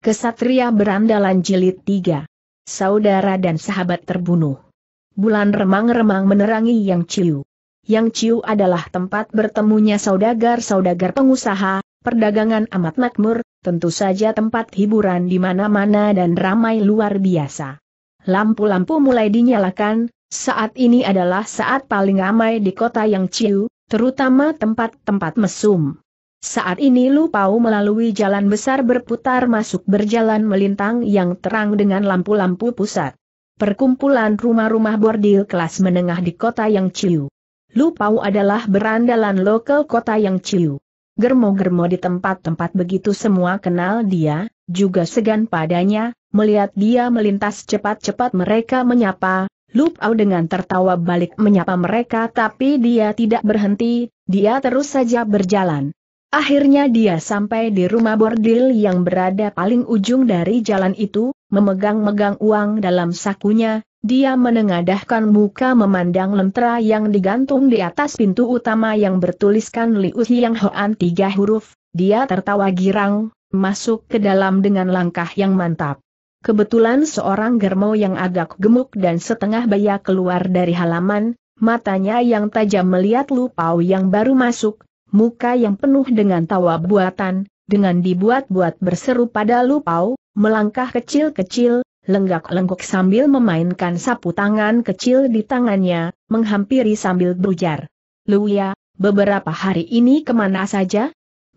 Kesatria Berandalan Jilid 3. Saudara dan sahabat terbunuh. Bulan remang-remang menerangi Yang Ciu. Yang Ciu adalah tempat bertemunya saudagar-saudagar pengusaha, perdagangan amat makmur, tentu saja tempat hiburan di mana-mana dan ramai luar biasa. Lampu-lampu mulai dinyalakan, saat ini adalah saat paling ramai di kota Yang Ciu, terutama tempat-tempat mesum. Saat ini Lu Pau melalui jalan besar berputar masuk berjalan melintang yang terang dengan lampu-lampu pusat. Perkumpulan rumah-rumah bordil kelas menengah di kota yang ciu. Pau adalah berandalan lokal kota yang ciu. Germo-germo di tempat-tempat begitu semua kenal dia, juga segan padanya, melihat dia melintas cepat-cepat mereka menyapa, Lu Pau dengan tertawa balik menyapa mereka tapi dia tidak berhenti, dia terus saja berjalan. Akhirnya dia sampai di rumah bordil yang berada paling ujung dari jalan itu, memegang-megang uang dalam sakunya, dia menengadahkan muka memandang lentera yang digantung di atas pintu utama yang bertuliskan Liu Yang Hoan tiga huruf, dia tertawa girang, masuk ke dalam dengan langkah yang mantap. Kebetulan seorang germo yang agak gemuk dan setengah baya keluar dari halaman, matanya yang tajam melihat Lu Lupau yang baru masuk, muka yang penuh dengan tawa buatan, dengan dibuat-buat berseru pada lupau, melangkah kecil-kecil, lenggak-lenggok sambil memainkan sapu tangan kecil di tangannya, menghampiri sambil berujar. Luya, beberapa hari ini kemana saja?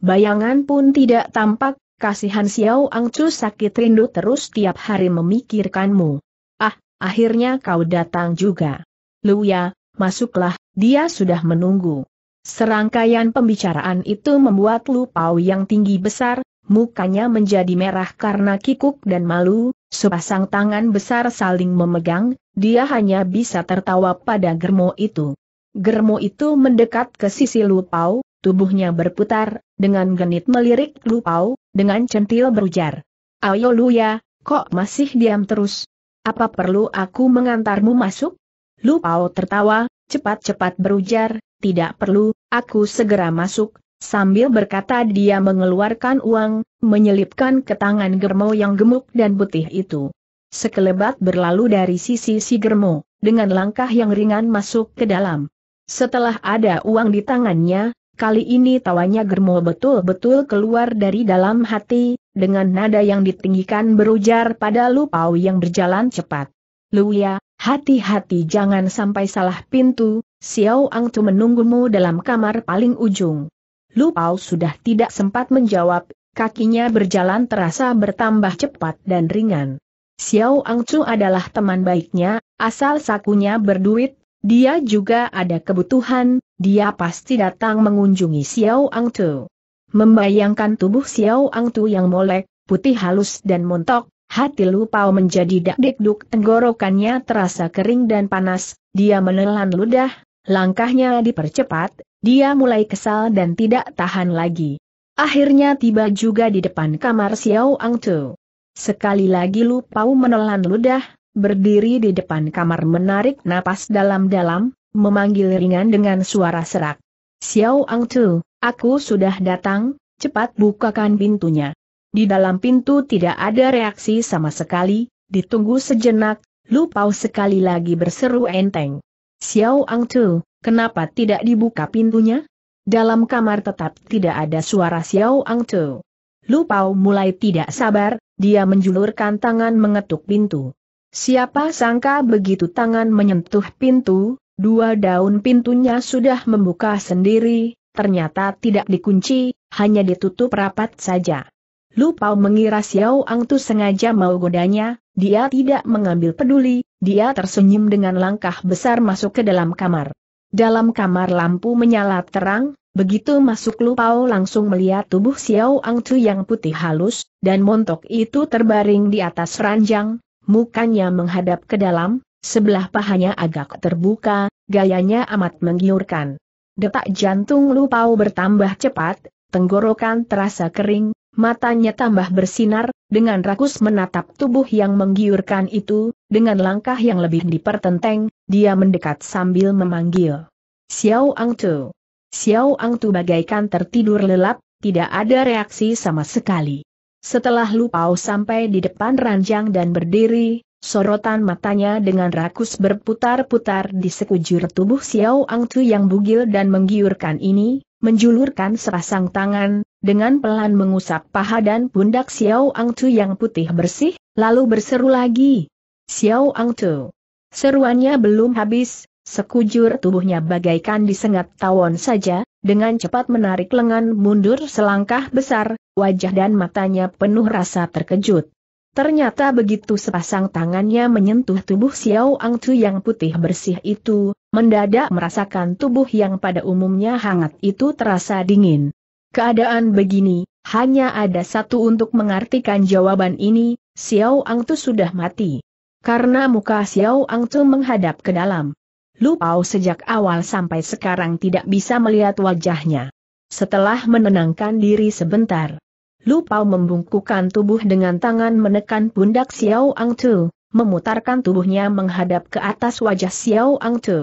Bayangan pun tidak tampak, kasihan Xiao Angcu sakit rindu terus tiap hari memikirkanmu. Ah, akhirnya kau datang juga. Luya, masuklah, dia sudah menunggu. Serangkaian pembicaraan itu membuat Lu Lupau yang tinggi besar, mukanya menjadi merah karena kikuk dan malu, sepasang tangan besar saling memegang, dia hanya bisa tertawa pada germo itu. Germo itu mendekat ke sisi Lu Lupau, tubuhnya berputar, dengan genit melirik Lu Lupau, dengan centil berujar. Ayo Luya, kok masih diam terus? Apa perlu aku mengantarmu masuk? Lu Lupau tertawa, cepat-cepat berujar, tidak perlu, aku segera masuk, Sambil berkata dia mengeluarkan uang, menyelipkan ke tangan Germo yang gemuk dan putih itu. Sekelebat berlalu dari sisi si Germo, dengan langkah yang ringan masuk ke dalam. Setelah ada uang di tangannya, kali ini tawanya Germo betul-betul keluar dari dalam hati, dengan nada yang ditinggikan berujar pada Lupau yang berjalan cepat. Luya, hati-hati jangan sampai salah pintu, Xiao Ang Tu menunggumu dalam kamar paling ujung. Lu Pao sudah tidak sempat menjawab, kakinya berjalan terasa bertambah cepat dan ringan. Xiao Ang Chu adalah teman baiknya, asal sakunya berduit, dia juga ada kebutuhan, dia pasti datang mengunjungi Xiao Ang Tu. Membayangkan tubuh Xiao Ang Tu yang molek, putih halus dan montok, hati Lu Pao menjadi dak dikduk tenggorokannya terasa kering dan panas, dia menelan ludah, Langkahnya dipercepat, dia mulai kesal dan tidak tahan lagi. Akhirnya tiba juga di depan kamar Xiao Ang Tu. Sekali lagi Lu Pau menelan ludah, berdiri di depan kamar menarik napas dalam-dalam, memanggil ringan dengan suara serak. Xiao Ang Tu, aku sudah datang, cepat bukakan pintunya. Di dalam pintu tidak ada reaksi sama sekali, ditunggu sejenak, Lu Pau sekali lagi berseru enteng. Xiao Ang Tu, kenapa tidak dibuka pintunya? Dalam kamar tetap tidak ada suara Xiao Ang Lu Lupau mulai tidak sabar, dia menjulurkan tangan mengetuk pintu. Siapa sangka begitu tangan menyentuh pintu, dua daun pintunya sudah membuka sendiri, ternyata tidak dikunci, hanya ditutup rapat saja. Lupau mengira Xiao Ang Tu sengaja mau godanya, dia tidak mengambil peduli, dia tersenyum dengan langkah besar masuk ke dalam kamar. Dalam kamar lampu menyala terang, begitu masuk Lupau langsung melihat tubuh Xiao Ang Tu yang putih halus, dan montok itu terbaring di atas ranjang, mukanya menghadap ke dalam, sebelah pahanya agak terbuka, gayanya amat menggiurkan. Detak jantung Lupau bertambah cepat, tenggorokan terasa kering, Matanya tambah bersinar, dengan rakus menatap tubuh yang menggiurkan itu, dengan langkah yang lebih dipertenteng, dia mendekat sambil memanggil. Xiao Ang Tu. Xiao Ang Tu bagaikan tertidur lelap, tidak ada reaksi sama sekali. Setelah Pao sampai di depan ranjang dan berdiri, sorotan matanya dengan rakus berputar-putar di sekujur tubuh Xiao Ang Tu yang bugil dan menggiurkan ini, menjulurkan serasang tangan, dengan pelan mengusap paha dan pundak Xiao Ang Angtu yang putih bersih, lalu berseru lagi. Xiao Ang Angtu. Seruannya belum habis, sekujur tubuhnya bagaikan disengat tawon saja, dengan cepat menarik lengan mundur selangkah besar, wajah dan matanya penuh rasa terkejut. Ternyata begitu sepasang tangannya menyentuh tubuh Xiao Ang Angcu yang putih bersih itu, mendadak merasakan tubuh yang pada umumnya hangat itu terasa dingin. Keadaan begini, hanya ada satu untuk mengartikan jawaban ini, Xiao Ang Angcu sudah mati. Karena muka Xiao Ang Angcu menghadap ke dalam. Lu Pao sejak awal sampai sekarang tidak bisa melihat wajahnya. Setelah menenangkan diri sebentar, Lupau membungkukan tubuh dengan tangan menekan pundak Xiao Ang Tu, memutarkan tubuhnya menghadap ke atas wajah Xiao Ang Tu.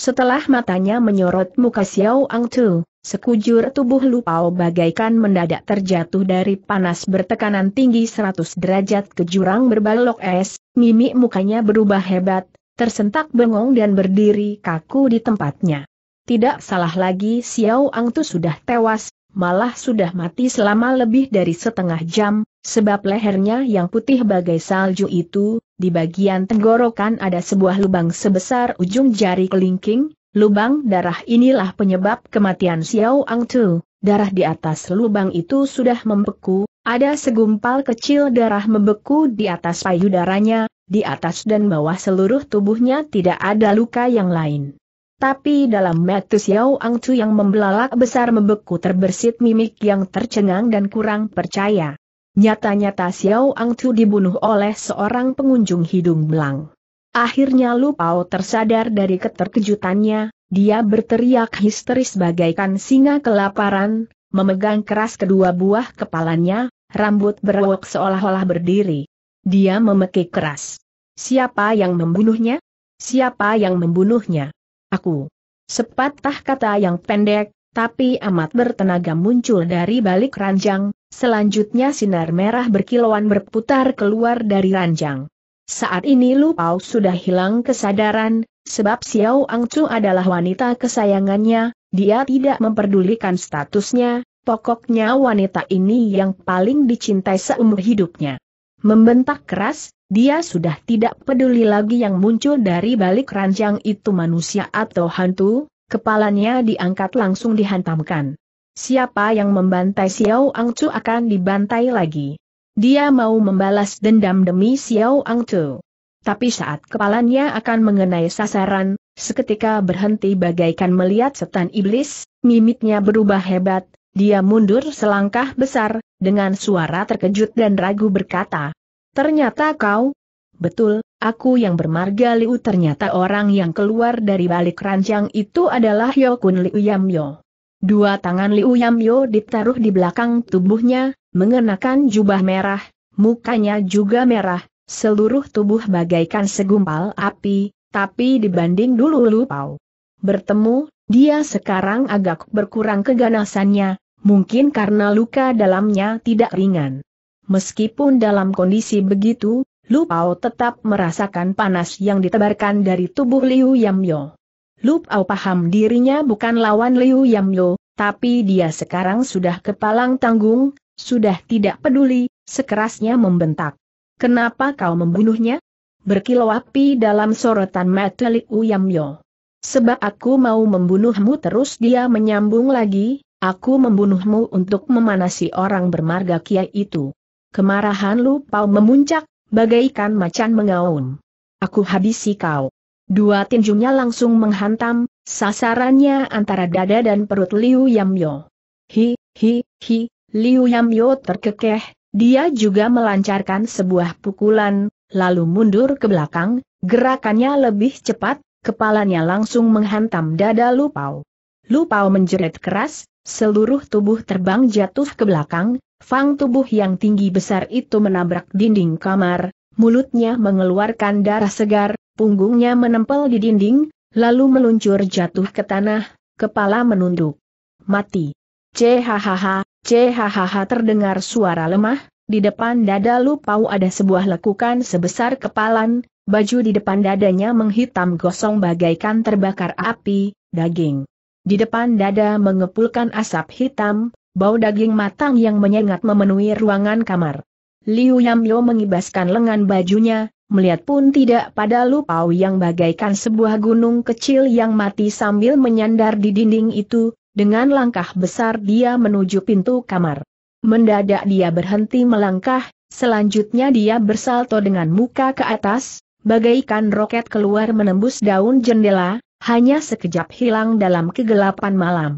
Setelah matanya menyorot muka Xiao Ang Tu, sekujur tubuh Lupau bagaikan mendadak terjatuh dari panas bertekanan tinggi 100 derajat ke jurang berbalok es, mimik mukanya berubah hebat, tersentak bengong dan berdiri kaku di tempatnya. Tidak salah lagi Xiao Ang Tu sudah tewas, malah sudah mati selama lebih dari setengah jam, sebab lehernya yang putih bagai salju itu, di bagian tenggorokan ada sebuah lubang sebesar ujung jari kelingking, lubang darah inilah penyebab kematian Xiao Ang Tu. Darah di atas lubang itu sudah membeku, ada segumpal kecil darah membeku di atas payudaranya, di atas dan bawah seluruh tubuhnya tidak ada luka yang lain. Tapi dalam mata Xiao Ang Chu yang membelalak besar membeku terbersit mimik yang tercengang dan kurang percaya. Nyata-nyata Xiao Ang Chu dibunuh oleh seorang pengunjung hidung belang. Akhirnya Lupao tersadar dari keterkejutannya, dia berteriak histeris bagaikan singa kelaparan, memegang keras kedua buah kepalanya, rambut berwok seolah-olah berdiri. Dia memekik keras. Siapa yang membunuhnya? Siapa yang membunuhnya? aku. Sepatah kata yang pendek, tapi amat bertenaga muncul dari balik ranjang, selanjutnya sinar merah berkilauan berputar keluar dari ranjang. Saat ini Lu Pao sudah hilang kesadaran, sebab Xiao Ang Chu adalah wanita kesayangannya, dia tidak memperdulikan statusnya, pokoknya wanita ini yang paling dicintai seumur hidupnya. Membentak keras, dia sudah tidak peduli lagi yang muncul dari balik ranjang itu manusia atau hantu, kepalanya diangkat langsung dihantamkan. Siapa yang membantai Xiao Angcu akan dibantai lagi. Dia mau membalas dendam demi Xiao Angcu. Tapi saat kepalanya akan mengenai sasaran, seketika berhenti bagaikan melihat setan iblis, Mimiknya berubah hebat, dia mundur selangkah besar, dengan suara terkejut dan ragu berkata, Ternyata kau? Betul, aku yang bermarga Liu ternyata orang yang keluar dari balik ranjang itu adalah Yokun Liu Yamyo. Dua tangan Liu Yamyo ditaruh di belakang tubuhnya, mengenakan jubah merah, mukanya juga merah, seluruh tubuh bagaikan segumpal api, tapi dibanding dulu Lu Pau. Bertemu, dia sekarang agak berkurang keganasannya, Mungkin karena luka dalamnya tidak ringan. Meskipun dalam kondisi begitu, Pao tetap merasakan panas yang ditebarkan dari tubuh Liu Yamyo. Pao paham dirinya bukan lawan Liu Yamyo, tapi dia sekarang sudah kepalang tanggung, sudah tidak peduli, sekerasnya membentak. Kenapa kau membunuhnya? Berkilau api dalam sorotan mata Liu Yamyo. Sebab aku mau membunuhmu terus dia menyambung lagi, Aku membunuhmu untuk memanasi orang bermarga Kiai itu. Kemarahan Lu Pau memuncak, bagaikan macan mengaum. Aku habisi kau. Dua tinjunya langsung menghantam, sasarannya antara dada dan perut Liu Yamyo. Hi, hi, hi, Liu Yamyo terkekeh, dia juga melancarkan sebuah pukulan, lalu mundur ke belakang, gerakannya lebih cepat, kepalanya langsung menghantam dada Lu Pau. Lupau menjerit keras, seluruh tubuh terbang jatuh ke belakang, fang tubuh yang tinggi besar itu menabrak dinding kamar, mulutnya mengeluarkan darah segar, punggungnya menempel di dinding, lalu meluncur jatuh ke tanah, kepala menunduk. Mati. Cehahaha, cehahaha terdengar suara lemah, di depan dada Lupau ada sebuah lekukan sebesar kepalan, baju di depan dadanya menghitam gosong bagaikan terbakar api, daging. Di depan dada mengepulkan asap hitam, bau daging matang yang menyengat memenuhi ruangan kamar. Liu Yamyo mengibaskan lengan bajunya, melihat pun tidak pada lupau yang bagaikan sebuah gunung kecil yang mati sambil menyandar di dinding itu, dengan langkah besar dia menuju pintu kamar. Mendadak dia berhenti melangkah, selanjutnya dia bersalto dengan muka ke atas, bagaikan roket keluar menembus daun jendela, hanya sekejap hilang dalam kegelapan malam.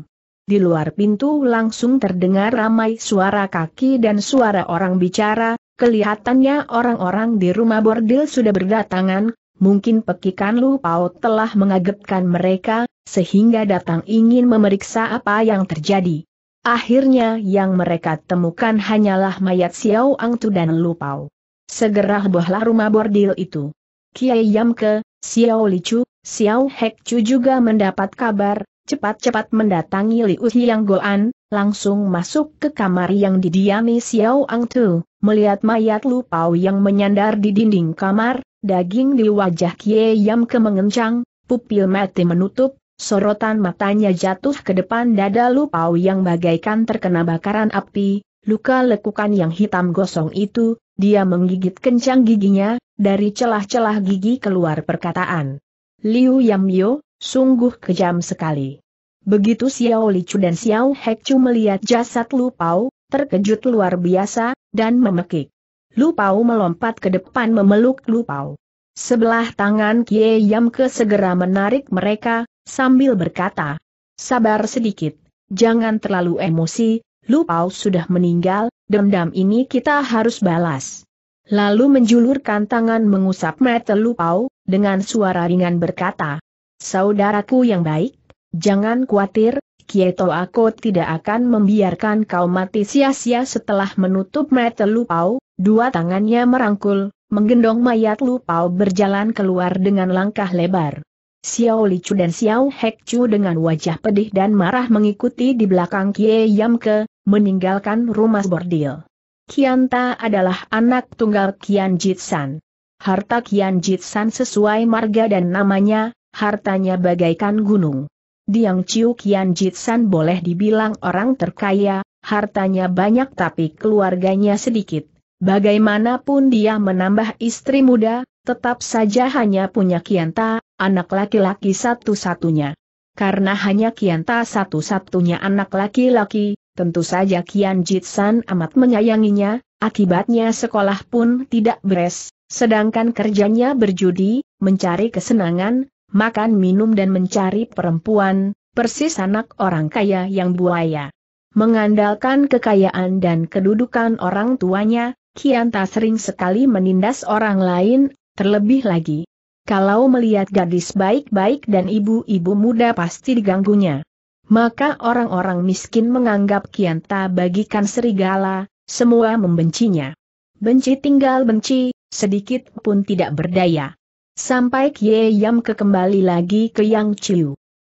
Di luar pintu langsung terdengar ramai suara kaki dan suara orang bicara, kelihatannya orang-orang di rumah bordil sudah berdatangan, mungkin pekikan Lu Pao telah mengagetkan mereka, sehingga datang ingin memeriksa apa yang terjadi. Akhirnya yang mereka temukan hanyalah mayat Xiao Angtu dan Lu Pao. Segera hebohlah rumah bordil itu. Kiai Yamke, Xiao Lichu, Xiao Hek Chu juga mendapat kabar, cepat-cepat mendatangi Liu Yang Goan, langsung masuk ke kamar yang didiami Xiao Ang Tu, melihat mayat Lu Pao yang menyandar di dinding kamar, daging di wajah Kie Yam kemengencang, pupil mati menutup, sorotan matanya jatuh ke depan dada Lu Pao yang bagaikan terkena bakaran api, luka lekukan yang hitam gosong itu, dia menggigit kencang giginya, dari celah-celah gigi keluar perkataan. Liu Yamyo, sungguh kejam sekali. Begitu Xiao Licu dan Xiao Hekcu melihat jasad Lu Pao, terkejut luar biasa, dan memekik. Lu Pao melompat ke depan memeluk Lu Pao. Sebelah tangan Kie ke segera menarik mereka, sambil berkata, Sabar sedikit, jangan terlalu emosi, Lu Pao sudah meninggal, dendam ini kita harus balas. Lalu menjulurkan tangan mengusap mata lupau, dengan suara ringan berkata, Saudaraku yang baik, jangan khawatir, Kieto aku tidak akan membiarkan kau mati sia-sia setelah menutup mata lupau, dua tangannya merangkul, menggendong mayat lupau berjalan keluar dengan langkah lebar. Xiao Li Licu dan Xiao Hekcu dengan wajah pedih dan marah mengikuti di belakang Kie Yam Ke, meninggalkan rumah bordil. Kianta adalah anak tunggal Kian Jitsan. Harta Kian Jitsan sesuai marga dan namanya, hartanya bagaikan gunung. Diang Ciu Kian Jitsan boleh dibilang orang terkaya, hartanya banyak tapi keluarganya sedikit. Bagaimanapun dia menambah istri muda, tetap saja hanya punya Kianta, anak laki-laki satu-satunya. Karena hanya Kianta satu-satunya anak laki-laki, Tentu saja Kian Jitsan amat menyayanginya, akibatnya sekolah pun tidak beres, sedangkan kerjanya berjudi, mencari kesenangan, makan minum dan mencari perempuan, persis anak orang kaya yang buaya. Mengandalkan kekayaan dan kedudukan orang tuanya, Kian tak sering sekali menindas orang lain, terlebih lagi. Kalau melihat gadis baik-baik dan ibu-ibu muda pasti diganggunya. Maka orang-orang miskin menganggap Kianta bagikan serigala, semua membencinya. Benci tinggal benci, sedikit pun tidak berdaya. Sampai Kie Yam kekembali lagi ke Yang Chiu.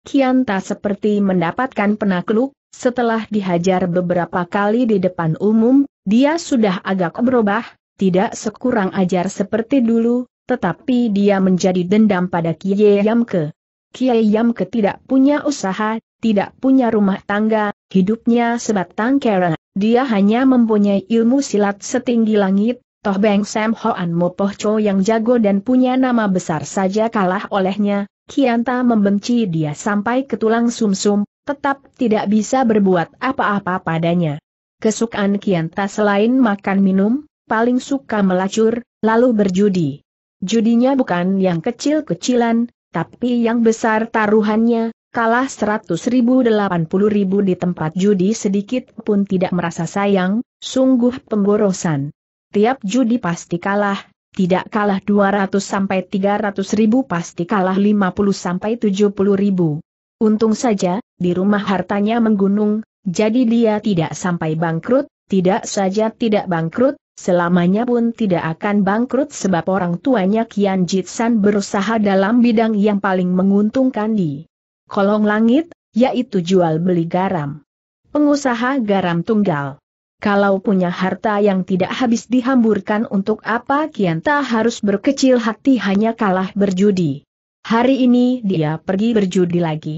Kianta seperti mendapatkan penakluk, setelah dihajar beberapa kali di depan umum, dia sudah agak berubah, tidak sekurang ajar seperti dulu, tetapi dia menjadi dendam pada Kie Yam ke. Kie Yam ke tidak punya usaha, tidak punya rumah tangga, hidupnya sebatang kera, dia hanya mempunyai ilmu silat setinggi langit, toh Beng Sam Hoan Mopoh Cho yang jago dan punya nama besar saja kalah olehnya, Kianta membenci dia sampai ke tulang sumsum, -sum, tetap tidak bisa berbuat apa-apa padanya. Kesukaan Kianta selain makan minum, paling suka melacur, lalu berjudi. Judinya bukan yang kecil-kecilan, tapi yang besar taruhannya, kalah 100.000 80.000 di tempat judi sedikit pun tidak merasa sayang, sungguh pemborosan. Tiap judi pasti kalah, tidak kalah 200 sampai 300 ribu pasti kalah 50 sampai 70 ribu. Untung saja, di rumah hartanya menggunung, jadi dia tidak sampai bangkrut, tidak saja tidak bangkrut, selamanya pun tidak akan bangkrut sebab orang tuanya Kian Jitsan berusaha dalam bidang yang paling menguntungkan di kolong langit, yaitu jual beli garam. Pengusaha garam tunggal. Kalau punya harta yang tidak habis dihamburkan untuk apa kian tak harus berkecil hati hanya kalah berjudi. Hari ini dia pergi berjudi lagi.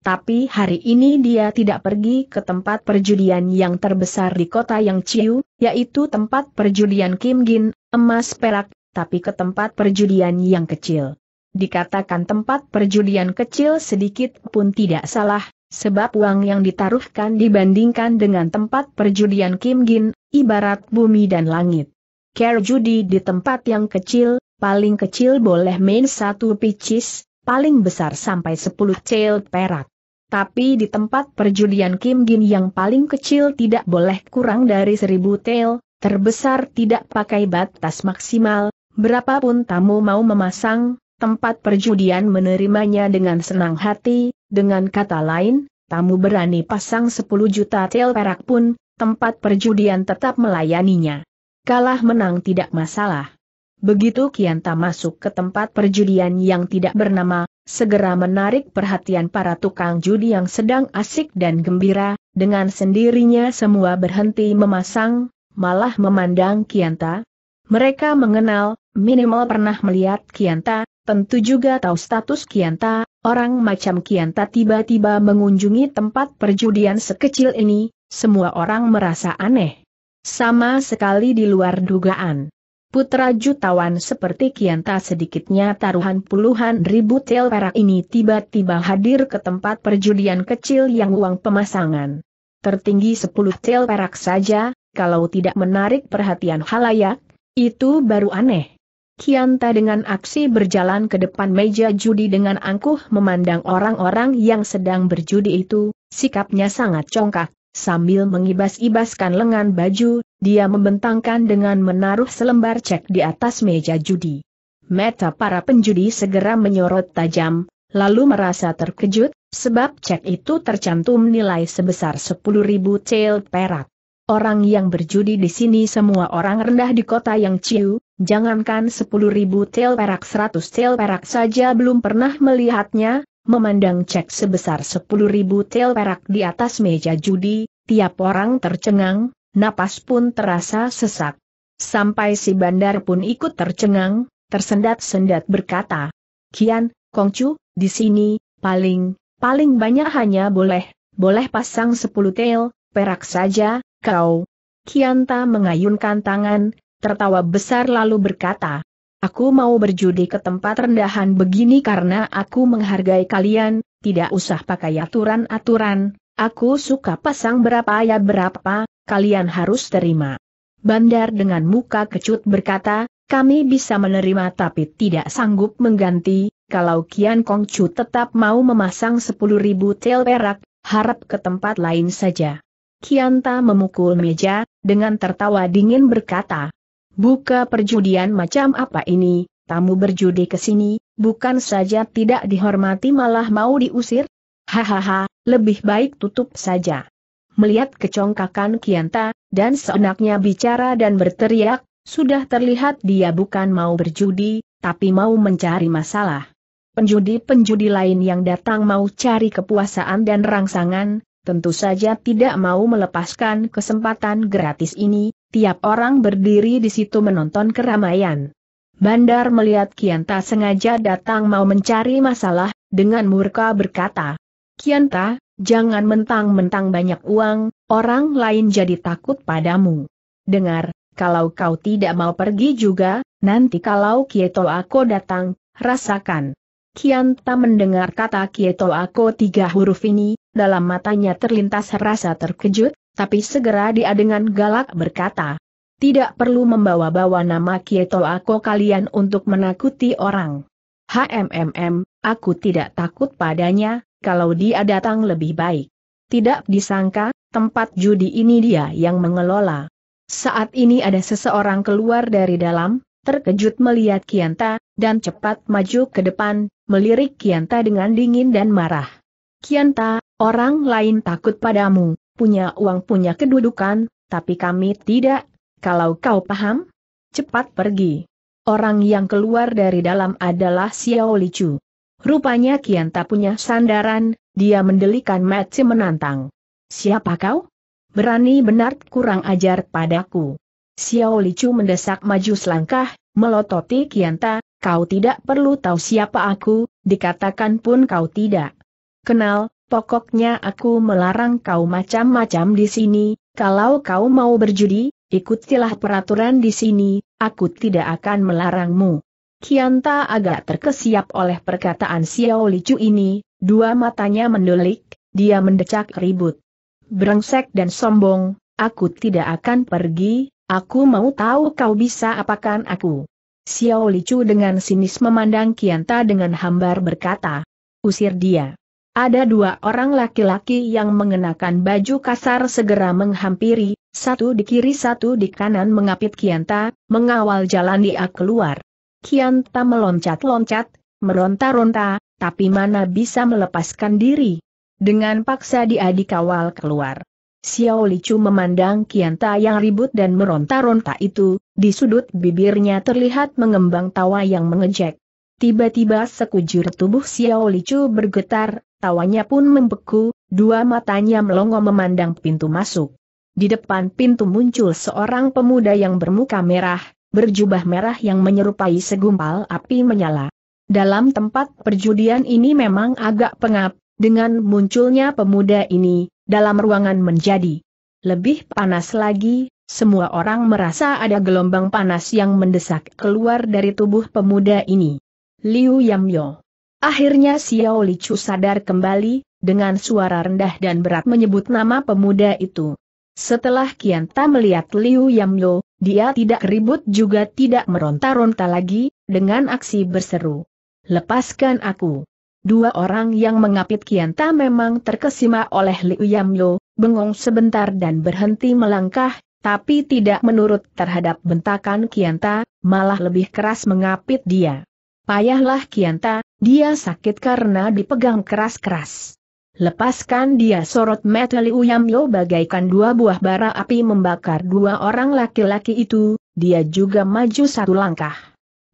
Tapi hari ini dia tidak pergi ke tempat perjudian yang terbesar di kota yang Ciu, yaitu tempat perjudian Kim Gin, emas perak, tapi ke tempat perjudian yang kecil dikatakan tempat perjudian kecil sedikit pun tidak salah, sebab uang yang ditaruhkan dibandingkan dengan tempat perjudian Kim Gin, ibarat bumi dan langit. Care judi di tempat yang kecil, paling kecil boleh main satu picis, paling besar sampai 10 cel perak. Tapi di tempat perjudian Kim Gin yang paling kecil tidak boleh kurang dari seribu tel, terbesar tidak pakai batas maksimal, berapapun tamu mau memasang, tempat perjudian menerimanya dengan senang hati, dengan kata lain, tamu berani pasang 10 juta tel perak pun, tempat perjudian tetap melayaninya. Kalah menang tidak masalah. Begitu Kianta masuk ke tempat perjudian yang tidak bernama, segera menarik perhatian para tukang judi yang sedang asik dan gembira, dengan sendirinya semua berhenti memasang, malah memandang Kianta. Mereka mengenal, minimal pernah melihat Kianta, Tentu juga tahu status Kianta, orang macam Kianta tiba-tiba mengunjungi tempat perjudian sekecil ini, semua orang merasa aneh. Sama sekali di luar dugaan. Putra jutawan seperti Kianta sedikitnya taruhan puluhan ribu tel perak ini tiba-tiba hadir ke tempat perjudian kecil yang uang pemasangan. Tertinggi 10 tel perak saja, kalau tidak menarik perhatian halayak, itu baru aneh. Kianta dengan aksi berjalan ke depan meja judi dengan angkuh memandang orang-orang yang sedang berjudi itu, sikapnya sangat congkak. Sambil mengibas-ibaskan lengan baju, dia membentangkan dengan menaruh selembar cek di atas meja judi. Meta para penjudi segera menyorot tajam, lalu merasa terkejut, sebab cek itu tercantum nilai sebesar 10.000 cel perak. Orang yang berjudi di sini semua orang rendah di kota yang Ciu, Jangankan 10.000 tel perak 100 tel perak saja belum pernah melihatnya, memandang cek sebesar 10.000 tel perak di atas meja judi, tiap orang tercengang, napas pun terasa sesak. Sampai si bandar pun ikut tercengang, tersendat-sendat berkata, Kian, Kongcu, di sini, paling, paling banyak hanya boleh, boleh pasang 10 tel, perak saja, kau. Kianta mengayunkan tangan, tertawa besar lalu berkata, Aku mau berjudi ke tempat rendahan begini karena aku menghargai kalian, tidak usah pakai aturan-aturan, aku suka pasang berapa ya berapa, kalian harus terima. Bandar dengan muka kecut berkata, kami bisa menerima tapi tidak sanggup mengganti, kalau Kian Kong Chu tetap mau memasang 10.000 tel perak, harap ke tempat lain saja. Kianta memukul meja, dengan tertawa dingin berkata, Buka perjudian macam apa ini, tamu berjudi ke sini, bukan saja tidak dihormati malah mau diusir? Hahaha, lebih baik tutup saja. Melihat kecongkakan Kianta, dan seenaknya bicara dan berteriak, sudah terlihat dia bukan mau berjudi, tapi mau mencari masalah. Penjudi-penjudi lain yang datang mau cari kepuasaan dan rangsangan, tentu saja tidak mau melepaskan kesempatan gratis ini, Tiap orang berdiri di situ menonton keramaian. Bandar melihat Kianta sengaja datang mau mencari masalah, dengan murka berkata, Kianta, jangan mentang-mentang banyak uang, orang lain jadi takut padamu. Dengar, kalau kau tidak mau pergi juga, nanti kalau Kieto aku datang, rasakan. Kianta mendengar kata Kieto aku tiga huruf ini, dalam matanya terlintas rasa terkejut, tapi segera dia dengan galak berkata, tidak perlu membawa-bawa nama Kieto aku kalian untuk menakuti orang. HMMM, aku tidak takut padanya, kalau dia datang lebih baik. Tidak disangka, tempat judi ini dia yang mengelola. Saat ini ada seseorang keluar dari dalam, terkejut melihat Kianta, dan cepat maju ke depan, melirik Kianta dengan dingin dan marah. Kianta, orang lain takut padamu, punya uang punya kedudukan, tapi kami tidak. Kalau kau paham, cepat pergi. Orang yang keluar dari dalam adalah Xiao Lichu. Rupanya Kian tak punya sandaran, dia mendelikan Matsi menantang. Siapa kau? Berani benar kurang ajar padaku. Xiao Lichu mendesak maju selangkah, melototi Kianta, kau tidak perlu tahu siapa aku, dikatakan pun kau tidak. Kenal, Pokoknya aku melarang kau macam-macam di sini, kalau kau mau berjudi, ikutilah peraturan di sini, aku tidak akan melarangmu. Kianta agak terkesiap oleh perkataan Xiao Licu ini, dua matanya mendelik, dia mendecak ribut. Brengsek dan sombong, aku tidak akan pergi, aku mau tahu kau bisa apakan aku. Xiao Licu dengan sinis memandang Kianta dengan hambar berkata, usir dia. Ada dua orang laki-laki yang mengenakan baju kasar segera menghampiri, satu di kiri satu di kanan mengapit Kianta, mengawal jalan dia keluar. Kianta meloncat-loncat, meronta-ronta, tapi mana bisa melepaskan diri. Dengan paksa dia dikawal keluar. Xiao Licu memandang Kianta yang ribut dan meronta-ronta itu, di sudut bibirnya terlihat mengembang tawa yang mengejek. Tiba-tiba sekujur tubuh Xiao Licu bergetar, Tawanya pun membeku, dua matanya melongo memandang pintu masuk. Di depan pintu muncul seorang pemuda yang bermuka merah, berjubah merah yang menyerupai segumpal api menyala. Dalam tempat perjudian ini memang agak pengap, dengan munculnya pemuda ini, dalam ruangan menjadi lebih panas lagi, semua orang merasa ada gelombang panas yang mendesak keluar dari tubuh pemuda ini. Liu Yamyo Akhirnya Xiao Li Chu sadar kembali, dengan suara rendah dan berat menyebut nama pemuda itu. Setelah Ta melihat Liu Yamlo, dia tidak ribut juga tidak meronta-ronta lagi, dengan aksi berseru. Lepaskan aku. Dua orang yang mengapit Ta memang terkesima oleh Liu Yamlo, bengong sebentar dan berhenti melangkah, tapi tidak menurut terhadap bentakan Ta, malah lebih keras mengapit dia. Payahlah Kianta, dia sakit karena dipegang keras-keras. Lepaskan dia sorot metali Liu bagaikan dua buah bara api membakar dua orang laki-laki itu, dia juga maju satu langkah.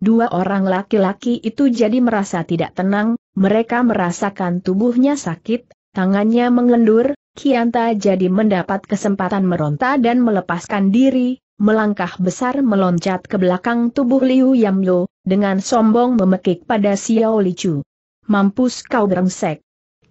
Dua orang laki-laki itu jadi merasa tidak tenang, mereka merasakan tubuhnya sakit, tangannya mengendur, Kianta jadi mendapat kesempatan meronta dan melepaskan diri, melangkah besar meloncat ke belakang tubuh Liu Yamlo, dengan sombong memekik pada Xiao Lichu. Mampus kau berengsek.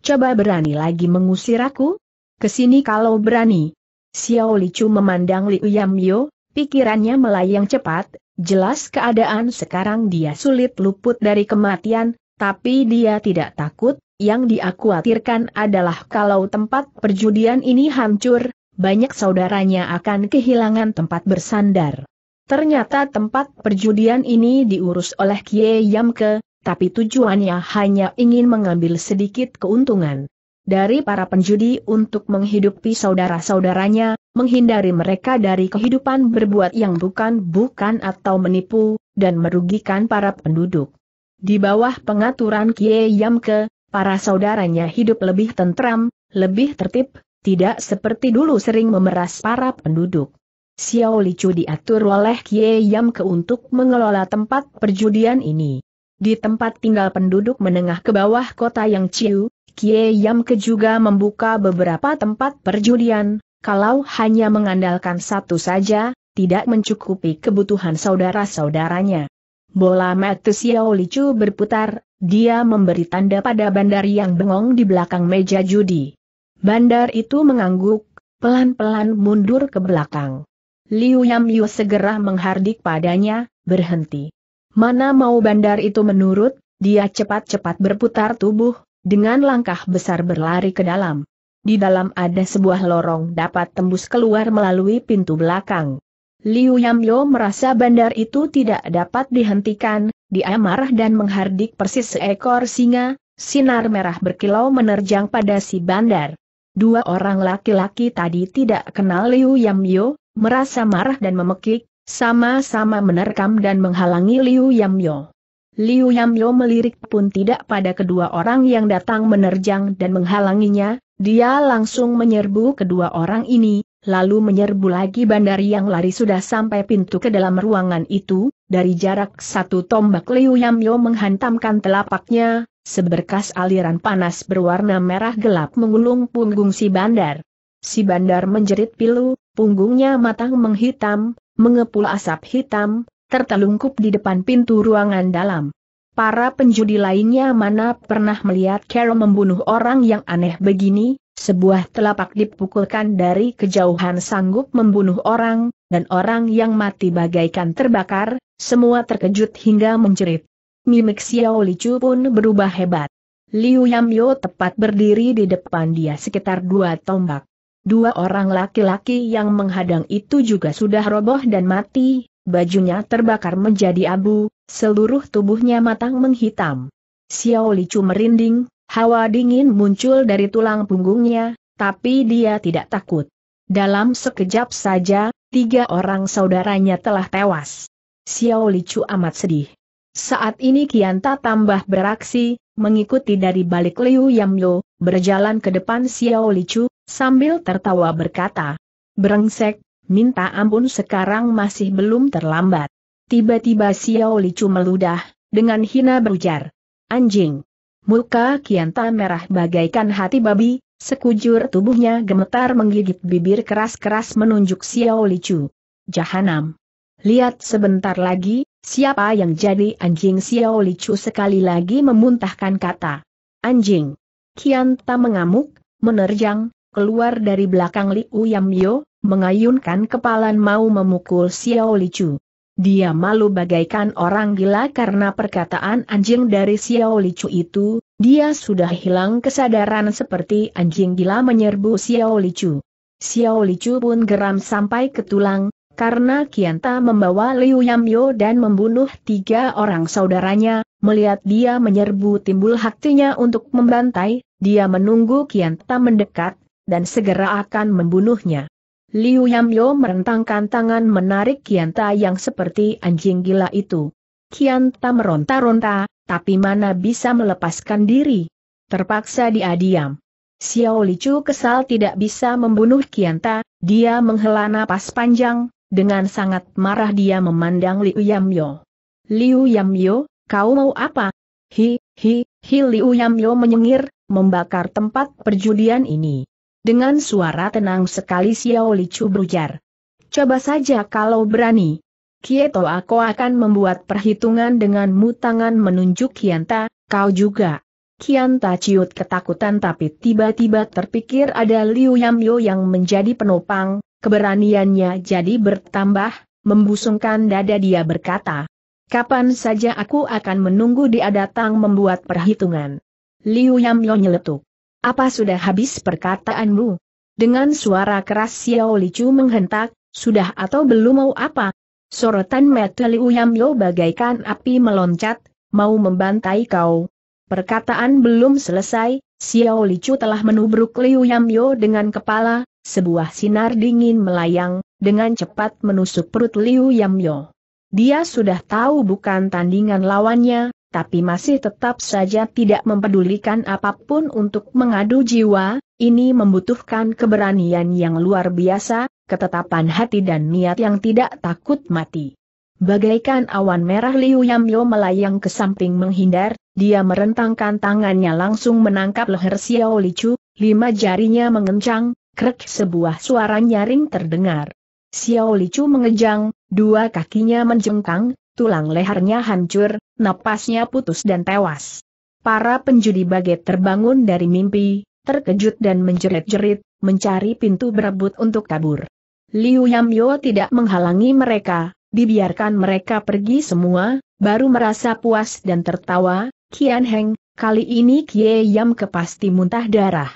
Coba berani lagi mengusir aku? Kesini kalau berani. Xiao Lichu memandang Liu Yamlo, pikirannya melayang cepat, jelas keadaan sekarang dia sulit luput dari kematian, tapi dia tidak takut, yang dia adalah kalau tempat perjudian ini hancur, banyak saudaranya akan kehilangan tempat bersandar. Ternyata tempat perjudian ini diurus oleh Kie Yamke, tapi tujuannya hanya ingin mengambil sedikit keuntungan. Dari para penjudi untuk menghidupi saudara-saudaranya, menghindari mereka dari kehidupan berbuat yang bukan-bukan atau menipu, dan merugikan para penduduk. Di bawah pengaturan Kie Yamke, para saudaranya hidup lebih tentram, lebih tertib, tidak seperti dulu sering memeras para penduduk. Xiao Licu diatur oleh Kie Yam Ke untuk mengelola tempat perjudian ini. Di tempat tinggal penduduk menengah ke bawah kota yang Ciu, Kie Yam Ke juga membuka beberapa tempat perjudian, kalau hanya mengandalkan satu saja, tidak mencukupi kebutuhan saudara-saudaranya. Bola mata Xiao Licu berputar, dia memberi tanda pada bandar yang bengong di belakang meja judi. Bandar itu mengangguk, pelan-pelan mundur ke belakang. Liu Yamyu segera menghardik padanya, berhenti. Mana mau bandar itu menurut, dia cepat-cepat berputar tubuh, dengan langkah besar berlari ke dalam. Di dalam ada sebuah lorong dapat tembus keluar melalui pintu belakang. Liu Yamyo merasa bandar itu tidak dapat dihentikan, dia marah dan menghardik persis seekor singa, sinar merah berkilau menerjang pada si bandar. Dua orang laki-laki tadi tidak kenal Liu Yamyo, merasa marah dan memekik, sama-sama menerkam dan menghalangi Liu Yamyo. Liu Yamyo melirik pun tidak pada kedua orang yang datang menerjang dan menghalanginya, dia langsung menyerbu kedua orang ini, lalu menyerbu lagi bandar yang lari sudah sampai pintu ke dalam ruangan itu, dari jarak satu tombak Liu Yamyo menghantamkan telapaknya, seberkas aliran panas berwarna merah gelap mengulung punggung si bandar. Si bandar menjerit pilu, punggungnya matang menghitam, mengepul asap hitam, tertelungkup di depan pintu ruangan dalam. Para penjudi lainnya mana pernah melihat Carol membunuh orang yang aneh begini, sebuah telapak dipukulkan dari kejauhan sanggup membunuh orang, dan orang yang mati bagaikan terbakar, semua terkejut hingga menjerit. Mimik Xiao Licu pun berubah hebat. Liu Yamyo tepat berdiri di depan dia sekitar dua tombak. Dua orang laki-laki yang menghadang itu juga sudah roboh dan mati, bajunya terbakar menjadi abu, seluruh tubuhnya matang menghitam. Xiao Licu merinding, Hawa dingin muncul dari tulang punggungnya, tapi dia tidak takut. Dalam sekejap saja, tiga orang saudaranya telah tewas. Xiao Licu amat sedih. Saat ini Kianta tambah beraksi, mengikuti dari balik Liu Yamyo, berjalan ke depan Xiao Licu, sambil tertawa berkata, berengsek, minta ampun sekarang masih belum terlambat. Tiba-tiba Xiao Licu meludah, dengan hina berujar, Anjing! Muka Kianta merah bagaikan hati babi, sekujur tubuhnya gemetar menggigit bibir keras-keras menunjuk Xiao Lichu. Jahanam. Lihat sebentar lagi, siapa yang jadi anjing Xiao Lichu sekali lagi memuntahkan kata. Anjing. Kianta mengamuk, menerjang, keluar dari belakang Liu Yamyo, mengayunkan kepalan mau memukul Xiao Lichu. Dia malu bagaikan orang gila karena perkataan anjing dari Xiao Licu itu, dia sudah hilang kesadaran seperti anjing gila menyerbu Xiao Licu. Xiao Licu pun geram sampai ke tulang, karena Kianta membawa Liu Yamyo dan membunuh tiga orang saudaranya, melihat dia menyerbu timbul hatinya untuk membantai, dia menunggu Kianta mendekat, dan segera akan membunuhnya. Liu Yamyo merentangkan tangan menarik Kianta yang seperti anjing gila itu. Kianta meronta-ronta, tapi mana bisa melepaskan diri. Terpaksa dia diam. Xiao Licu kesal tidak bisa membunuh Kianta, dia menghela napas panjang, dengan sangat marah dia memandang Liu Yamyo. Liu Yamyo, kau mau apa? Hi, hi, hi Liu Yamyo menyengir, membakar tempat perjudian ini. Dengan suara tenang sekali Xiao Licu berujar. Coba saja kalau berani. Kieto aku akan membuat perhitungan denganmu tangan menunjuk Kianta, kau juga. Kianta ciut ketakutan tapi tiba-tiba terpikir ada Liu Yamyo yang menjadi penopang, keberaniannya jadi bertambah, membusungkan dada dia berkata. Kapan saja aku akan menunggu dia datang membuat perhitungan. Liu Yamyo nyeletuk. Apa sudah habis perkataanmu? Dengan suara keras Xiao Licu menghentak, sudah atau belum mau apa? Sorotan mata Liu Yamyo bagaikan api meloncat, mau membantai kau. Perkataan belum selesai, Xiao Licu telah menubruk Liu Yamyo dengan kepala, sebuah sinar dingin melayang, dengan cepat menusuk perut Liu Yamyo. Dia sudah tahu bukan tandingan lawannya, tapi masih tetap saja tidak mempedulikan apapun untuk mengadu jiwa, ini membutuhkan keberanian yang luar biasa, ketetapan hati dan niat yang tidak takut mati. Bagaikan awan merah Liu Yamyo melayang ke samping menghindar, dia merentangkan tangannya langsung menangkap leher Xiao Licu, lima jarinya mengencang, krek sebuah suara nyaring terdengar. Xiao Licu mengejang, dua kakinya menjengkang, tulang lehernya hancur, napasnya putus dan tewas. Para penjudi baget terbangun dari mimpi, terkejut dan menjerit-jerit, mencari pintu berebut untuk kabur. Liu Yamyo tidak menghalangi mereka, dibiarkan mereka pergi semua, baru merasa puas dan tertawa, Kian Heng, kali ini Kie Yam kepasti muntah darah.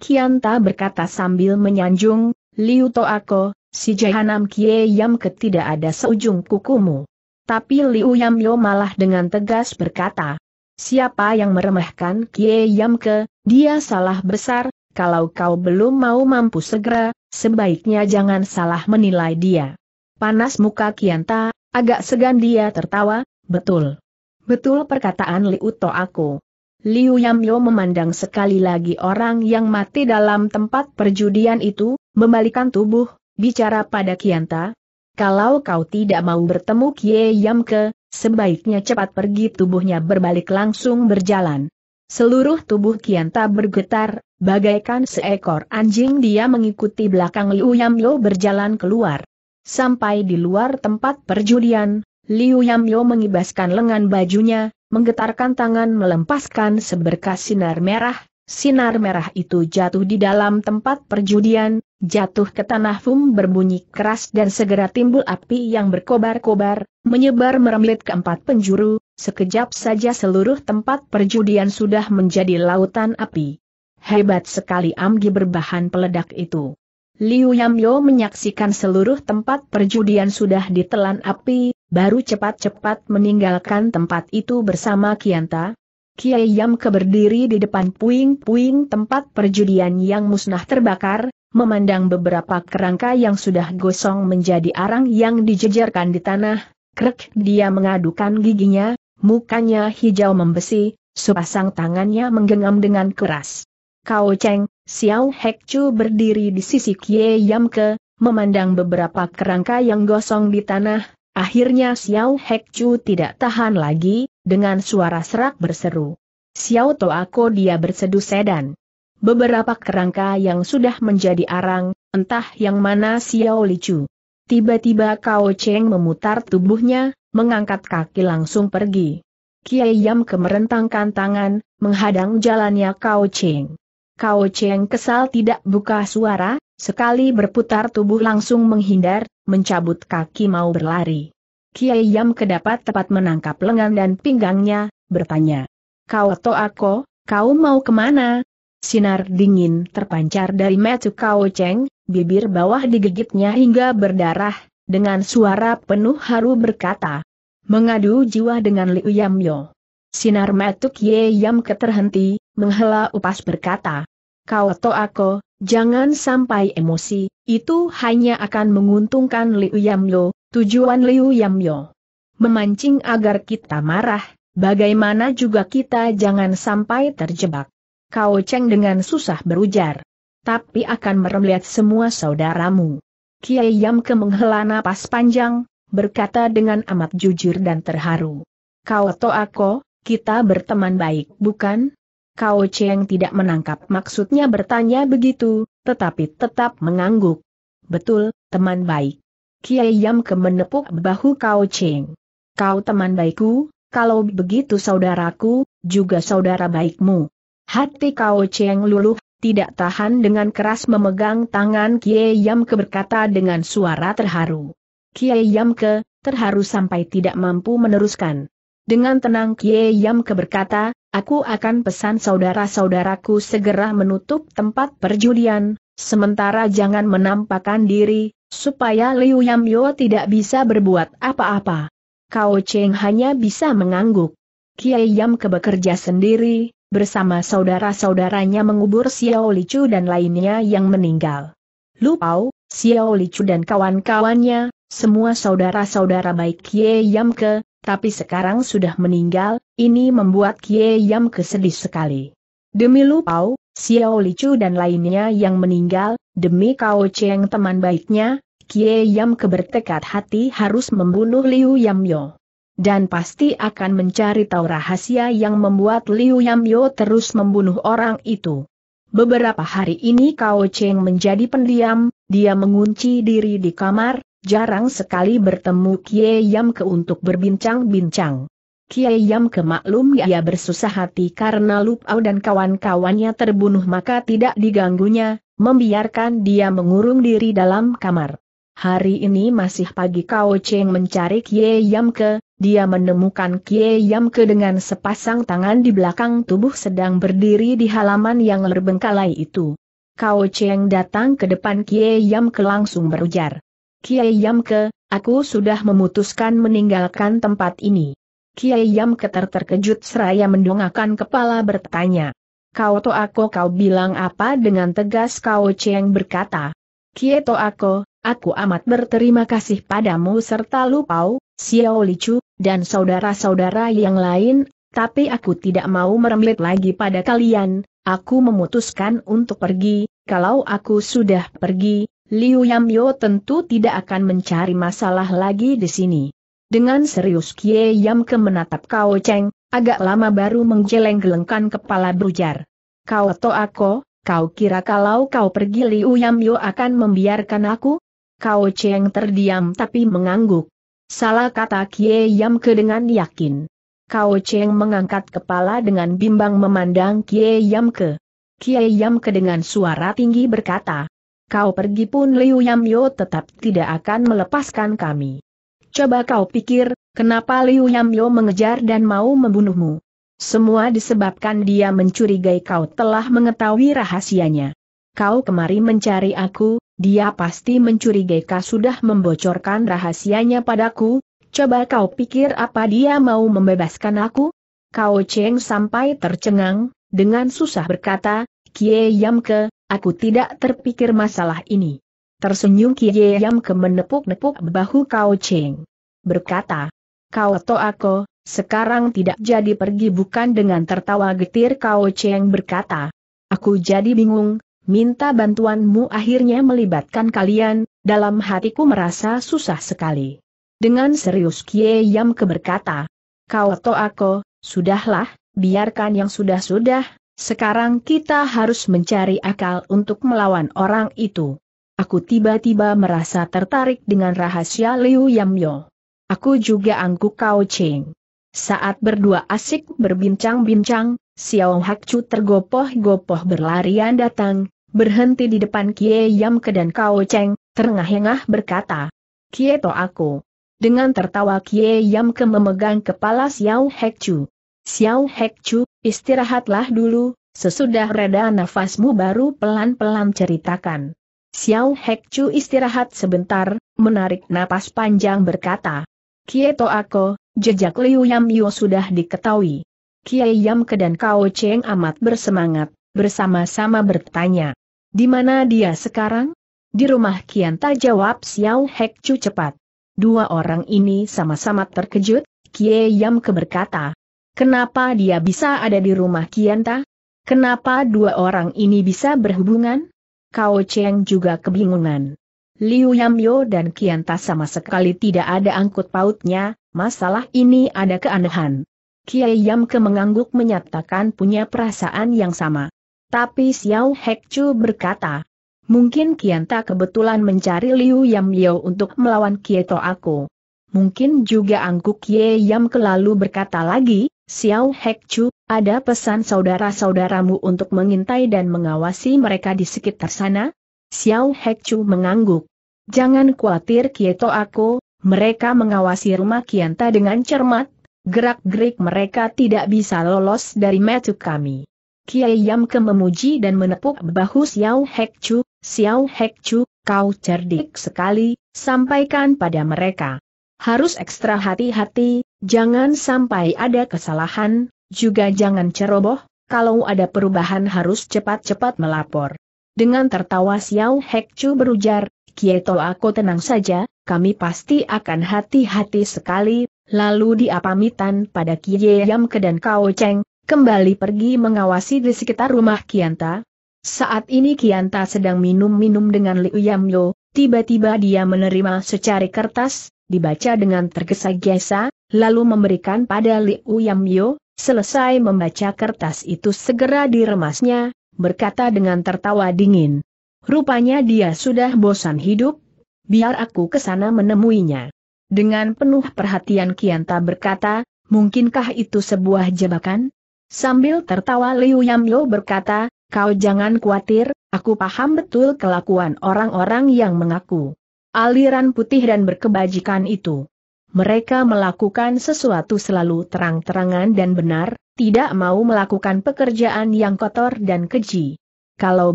Kian Ta berkata sambil menyanjung, Liu To Ako, si Jahanam Kie Yam ketidak ada seujung kukumu. Tapi Liu Yamyo malah dengan tegas berkata, Siapa yang meremehkan Kie Yamke, dia salah besar, kalau kau belum mau mampu segera, sebaiknya jangan salah menilai dia. Panas muka Kianta, agak segan dia tertawa, betul. Betul perkataan Liu To aku. Liu Yamyo memandang sekali lagi orang yang mati dalam tempat perjudian itu, membalikan tubuh, bicara pada Kianta, kalau kau tidak mau bertemu Kie Yamke, sebaiknya cepat pergi tubuhnya berbalik langsung berjalan. Seluruh tubuh Kianta bergetar, bagaikan seekor anjing dia mengikuti belakang Liu Yamyo berjalan keluar. Sampai di luar tempat perjudian, Liu Yamyo mengibaskan lengan bajunya, menggetarkan tangan melepaskan seberkas sinar merah, Sinar merah itu jatuh di dalam tempat perjudian, jatuh ke tanah fum berbunyi keras dan segera timbul api yang berkobar-kobar, menyebar merembet ke empat penjuru, sekejap saja seluruh tempat perjudian sudah menjadi lautan api. Hebat sekali amgi berbahan peledak itu. Liu Yamyo menyaksikan seluruh tempat perjudian sudah ditelan api, baru cepat-cepat meninggalkan tempat itu bersama Kianta, Kiai Yam berdiri di depan puing-puing tempat perjudian yang musnah terbakar, memandang beberapa kerangka yang sudah gosong menjadi arang yang dijejerkan di tanah, krek dia mengadukan giginya, mukanya hijau membesi, sepasang tangannya menggenggam dengan keras. Kau Cheng, Xiao Hek Chu berdiri di sisi Kiai ke, memandang beberapa kerangka yang gosong di tanah, akhirnya Xiao Hek Chu tidak tahan lagi, dengan suara serak berseru. Xiao Tao Ako dia berseduh sedan. Beberapa kerangka yang sudah menjadi arang, entah yang mana Xiao Li Chu. Tiba-tiba Kao Cheng memutar tubuhnya, mengangkat kaki langsung pergi. Kiai Yam kemerentangkan tangan, menghadang jalannya Kao Cheng. Kao Cheng kesal tidak buka suara, sekali berputar tubuh langsung menghindar, mencabut kaki mau berlari. Kiai Yam kedapat tepat menangkap lengan dan pinggangnya, bertanya. Kau atau aku, kau mau kemana? Sinar dingin terpancar dari Metu Kao Cheng, bibir bawah digigitnya hingga berdarah, dengan suara penuh haru berkata. Mengadu jiwa dengan Liu Yo. Sinar metu Kiai Yam keterhenti, menghela upas berkata. Kau atau aku, jangan sampai emosi, itu hanya akan menguntungkan Liu Yo. Tujuan Liu Yamyo. Memancing agar kita marah, bagaimana juga kita jangan sampai terjebak. Kau Cheng dengan susah berujar. Tapi akan meremliat semua saudaramu. Kiai ke menghela napas panjang, berkata dengan amat jujur dan terharu. Kau atau aku, kita berteman baik bukan? Kau Cheng tidak menangkap maksudnya bertanya begitu, tetapi tetap mengangguk. Betul, teman baik. Kiai Yam menepuk bahu Kau Cheng. Kau teman baikku, kalau begitu saudaraku, juga saudara baikmu. Hati Kau Cheng luluh, tidak tahan dengan keras memegang tangan Kiai Yam Ke berkata dengan suara terharu. Kiai Yam Ke terharu sampai tidak mampu meneruskan. Dengan tenang Kiai Yam Ke berkata, aku akan pesan saudara-saudaraku segera menutup tempat perjudian, sementara jangan menampakkan diri, supaya Liu Yamyo tidak bisa berbuat apa-apa. Kau Cheng hanya bisa mengangguk. Kiai Yam kebekerja sendiri, bersama saudara-saudaranya mengubur Xiao Lichu dan lainnya yang meninggal. Lu Pao, Xiao Lichu dan kawan-kawannya, semua saudara-saudara baik Kiai Yam ke, tapi sekarang sudah meninggal, ini membuat Kiai Yam kesedih sekali. Demi Lu Pao, Xiao Chu dan lainnya yang meninggal, demi Kao Cheng teman baiknya, Kie Yam kebertekad hati harus membunuh Liu Yamyo. Dan pasti akan mencari tahu rahasia yang membuat Liu Yamyo terus membunuh orang itu. Beberapa hari ini Kao Cheng menjadi pendiam, dia mengunci diri di kamar, jarang sekali bertemu Kie Yam ke untuk berbincang-bincang. Kiai Yam kemaklum ia bersusah hati karena Lupau dan kawan-kawannya terbunuh maka tidak diganggunya, membiarkan dia mengurung diri dalam kamar. Hari ini masih pagi Kao Cheng mencari Kiai Yam ke, dia menemukan Kiai Yam ke dengan sepasang tangan di belakang tubuh sedang berdiri di halaman yang lerbengkalai itu. Kao Cheng datang ke depan Kiai Yam ke langsung berujar. Kiai Yam ke, aku sudah memutuskan meninggalkan tempat ini. Kiai Yam Keter terkejut seraya mendongakkan kepala bertanya. Kau to aku kau bilang apa dengan tegas kau Cheng berkata. Kiai to aku, aku amat berterima kasih padamu serta Lupau, Xiao Lichu, dan saudara-saudara yang lain, tapi aku tidak mau merembet lagi pada kalian, aku memutuskan untuk pergi, kalau aku sudah pergi, Liu Yamyo tentu tidak akan mencari masalah lagi di sini. Dengan serius Kie yam ke menatap Kao Cheng, agak lama baru menggeleng-gelengkan kepala berujar. Kau atau aku, kau kira kalau kau pergi Liu yam yo akan membiarkan aku? Kao Cheng terdiam tapi mengangguk. Salah kata Kie yam ke dengan yakin. Kao Cheng mengangkat kepala dengan bimbang memandang Kie yam ke. Kie yam ke dengan suara tinggi berkata, Kau pergi pun Liu yam yo tetap tidak akan melepaskan kami. Coba kau pikir, kenapa Liu Yamyo mengejar dan mau membunuhmu? Semua disebabkan dia mencurigai kau telah mengetahui rahasianya. Kau kemari mencari aku, dia pasti mencurigai kau sudah membocorkan rahasianya padaku, coba kau pikir apa dia mau membebaskan aku? Kau Cheng sampai tercengang, dengan susah berkata, Kie Yamke, aku tidak terpikir masalah ini. Tersenyum Kie Yam ke menepuk-nepuk bahu Kau Cheng. Berkata, Kau atau aku, sekarang tidak jadi pergi bukan dengan tertawa getir Kau Cheng berkata. Aku jadi bingung, minta bantuanmu akhirnya melibatkan kalian, dalam hatiku merasa susah sekali. Dengan serius Kie Yam berkata Kau atau aku, sudahlah, biarkan yang sudah-sudah, sekarang kita harus mencari akal untuk melawan orang itu. Aku tiba-tiba merasa tertarik dengan rahasia Liu Yamyo. Aku juga angguk Kao Cheng. Saat berdua asik berbincang-bincang, Xiao Hakcu tergopoh-gopoh berlarian datang, berhenti di depan Kie Yam Ke dan Kao Cheng, terengah-engah berkata, Kie to aku. Dengan tertawa Kie Yam Ke memegang kepala Xiao Hakcu. Xiao Hekcu, istirahatlah dulu, sesudah reda nafasmu baru pelan-pelan ceritakan. Xiao Hek Chu istirahat sebentar, menarik napas panjang berkata. Kieto ako, jejak Liu Yam Yo sudah diketahui. Kiai Yamke dan Kao Cheng amat bersemangat, bersama-sama bertanya. Di mana dia sekarang? Di rumah Kian Ta jawab Xiao Hek Chu cepat. Dua orang ini sama-sama terkejut, Kiai Ke berkata. Kenapa dia bisa ada di rumah Kianta? Kenapa dua orang ini bisa berhubungan? Kao Cheng juga kebingungan. Liu Yamyo dan Kianta sama sekali tidak ada angkut pautnya, masalah ini ada keanehan. Kiai Yam Ke mengangguk menyatakan punya perasaan yang sama. Tapi Xiao Chu berkata, Mungkin Kianta kebetulan mencari Liu Yamyo untuk melawan Kieto aku. Mungkin juga angguk Ye Yam kelalu berkata lagi, Xiao Chu. Ada pesan saudara-saudaramu untuk mengintai dan mengawasi mereka di sekitar sana? Xiao Hekchu mengangguk. Jangan khawatir Kieto aku, mereka mengawasi rumah Kianta dengan cermat, gerak-gerik mereka tidak bisa lolos dari metu kami. Kiai Yamke memuji dan menepuk bahu Xiao Hekchu, Xiao Hekchu, kau cerdik sekali, sampaikan pada mereka. Harus ekstra hati-hati, jangan sampai ada kesalahan, juga jangan ceroboh, kalau ada perubahan harus cepat-cepat melapor. Dengan tertawa Xiao Hek Chu berujar, Kieto aku tenang saja, kami pasti akan hati-hati sekali, lalu dia pamitan pada Kie Yamke dan Kao Cheng, kembali pergi mengawasi di sekitar rumah Kianta. Saat ini Kianta sedang minum-minum dengan Liu Yamyo, tiba-tiba dia menerima secari kertas, dibaca dengan tergesa-gesa, lalu memberikan pada Liu Yamyo, Selesai membaca kertas itu segera diremasnya, berkata dengan tertawa dingin. Rupanya dia sudah bosan hidup, biar aku kesana menemuinya. Dengan penuh perhatian Kianta berkata, mungkinkah itu sebuah jebakan? Sambil tertawa Liu Yamyo berkata, kau jangan khawatir, aku paham betul kelakuan orang-orang yang mengaku aliran putih dan berkebajikan itu mereka melakukan sesuatu selalu terang-terangan dan benar, tidak mau melakukan pekerjaan yang kotor dan keji. Kalau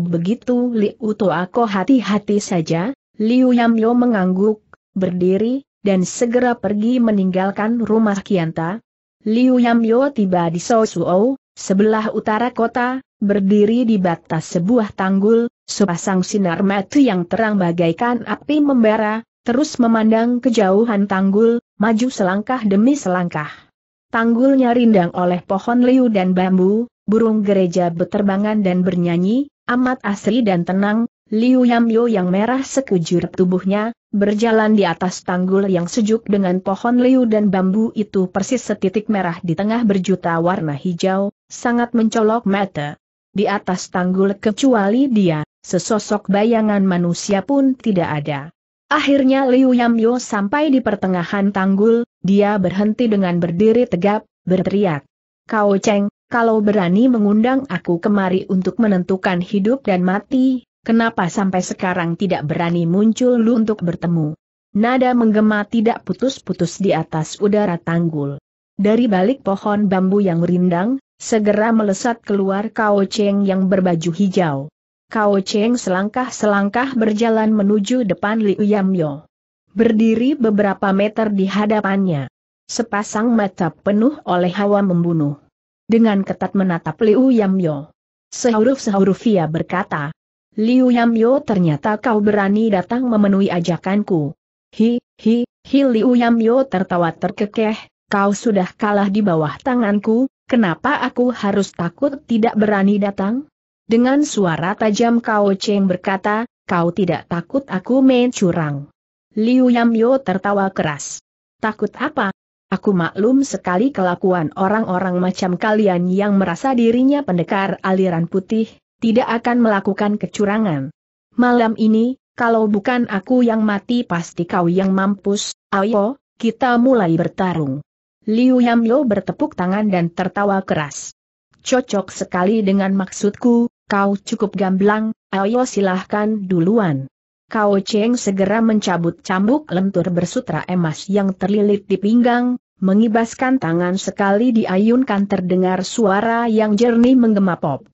begitu Liu aku hati-hati saja, Liu Yamyo mengangguk, berdiri, dan segera pergi meninggalkan rumah Kianta. Liu Yamyo tiba di Sosuo, sebelah utara kota, berdiri di batas sebuah tanggul, sepasang sinar mata yang terang bagaikan api membara, terus memandang kejauhan tanggul, maju selangkah demi selangkah. Tanggulnya rindang oleh pohon liu dan bambu, burung gereja beterbangan dan bernyanyi, amat asri dan tenang, Liu Yamyo yang merah sekujur tubuhnya, berjalan di atas tanggul yang sejuk dengan pohon liu dan bambu itu persis setitik merah di tengah berjuta warna hijau, sangat mencolok mata. Di atas tanggul kecuali dia, sesosok bayangan manusia pun tidak ada. Akhirnya Liu Yamyo sampai di pertengahan tanggul, dia berhenti dengan berdiri tegap, berteriak. Kau Cheng, kalau berani mengundang aku kemari untuk menentukan hidup dan mati, kenapa sampai sekarang tidak berani muncul lu untuk bertemu? Nada menggema tidak putus-putus di atas udara tanggul. Dari balik pohon bambu yang rindang, segera melesat keluar Kao Cheng yang berbaju hijau. Kao Cheng selangkah-selangkah berjalan menuju depan Liu Yamyo. Berdiri beberapa meter di hadapannya. Sepasang mata penuh oleh hawa membunuh. Dengan ketat menatap Liu Yamyo. Sehuruf-sehuruf ia berkata, Liu Yamyo ternyata kau berani datang memenuhi ajakanku. Hi, hi, hi Liu Yamyo tertawa terkekeh, kau sudah kalah di bawah tanganku, kenapa aku harus takut tidak berani datang? Dengan suara tajam Kao Cheng berkata, kau tidak takut aku main curang. Liu Yamyo tertawa keras. Takut apa? Aku maklum sekali kelakuan orang-orang macam kalian yang merasa dirinya pendekar aliran putih, tidak akan melakukan kecurangan. Malam ini, kalau bukan aku yang mati pasti kau yang mampus, ayo, kita mulai bertarung. Liu Yamyo bertepuk tangan dan tertawa keras. Cocok sekali dengan maksudku, Kau cukup gamblang, ayo silahkan duluan. Kau Cheng segera mencabut cambuk lentur bersutra emas yang terlilit di pinggang, mengibaskan tangan sekali diayunkan terdengar suara yang jernih menggema pop.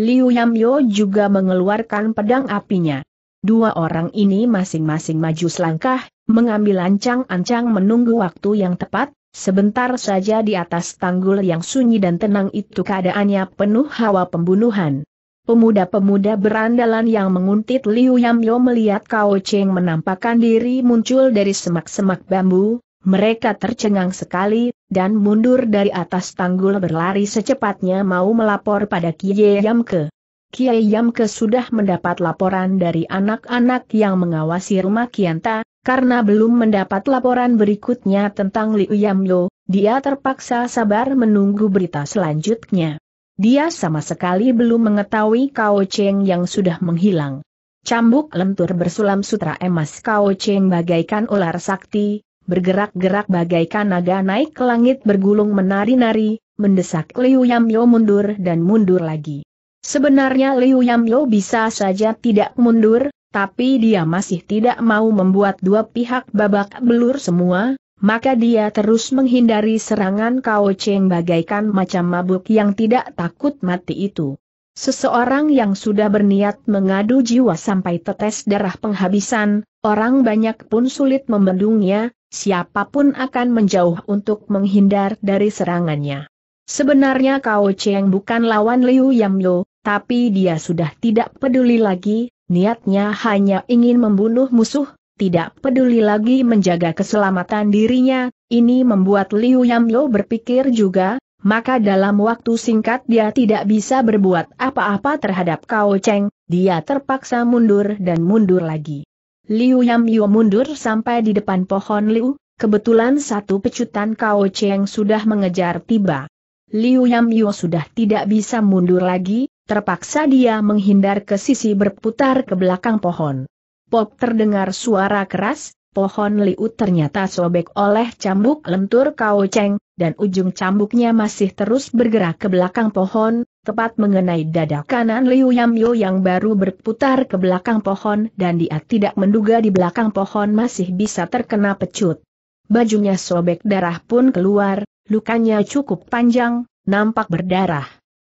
Liu Yamyo juga mengeluarkan pedang apinya. Dua orang ini masing-masing maju selangkah, mengambil ancang-ancang menunggu waktu yang tepat, sebentar saja di atas tanggul yang sunyi dan tenang itu keadaannya penuh hawa pembunuhan. Pemuda-pemuda berandalan yang menguntit Liu Yamyo melihat Kao Cheng menampakkan diri muncul dari semak-semak bambu, mereka tercengang sekali, dan mundur dari atas tanggul berlari secepatnya mau melapor pada Kie Yamke. Kiai Yamke sudah mendapat laporan dari anak-anak yang mengawasi rumah Kianta, karena belum mendapat laporan berikutnya tentang Liu Yamyo, dia terpaksa sabar menunggu berita selanjutnya. Dia sama sekali belum mengetahui Kao Cheng yang sudah menghilang. Cambuk lentur bersulam sutra emas Kao Cheng bagaikan ular sakti, bergerak-gerak bagaikan naga naik ke langit bergulung menari-nari, mendesak Liu Yamyo mundur dan mundur lagi. Sebenarnya Liu Yamyo bisa saja tidak mundur, tapi dia masih tidak mau membuat dua pihak babak belur semua, maka dia terus menghindari serangan Kao Cheng bagaikan macam mabuk yang tidak takut mati itu. Seseorang yang sudah berniat mengadu jiwa sampai tetes darah penghabisan, orang banyak pun sulit membendungnya, siapapun akan menjauh untuk menghindar dari serangannya. Sebenarnya Kao Cheng bukan lawan Liu Yamlo, tapi dia sudah tidak peduli lagi, niatnya hanya ingin membunuh musuh, tidak peduli lagi menjaga keselamatan dirinya, ini membuat Liu Yamlo berpikir juga, maka dalam waktu singkat dia tidak bisa berbuat apa-apa terhadap Kao Cheng, dia terpaksa mundur dan mundur lagi. Liu Yamlo mundur sampai di depan pohon Liu, kebetulan satu pecutan Kao Cheng sudah mengejar tiba. Liu Yamlo sudah tidak bisa mundur lagi, terpaksa dia menghindar ke sisi berputar ke belakang pohon. Pop terdengar suara keras, pohon liu ternyata sobek oleh cambuk lentur Kau Cheng, dan ujung cambuknya masih terus bergerak ke belakang pohon, tepat mengenai dada kanan Liu Yamyo yang baru berputar ke belakang pohon dan dia tidak menduga di belakang pohon masih bisa terkena pecut. Bajunya sobek darah pun keluar, lukanya cukup panjang, nampak berdarah.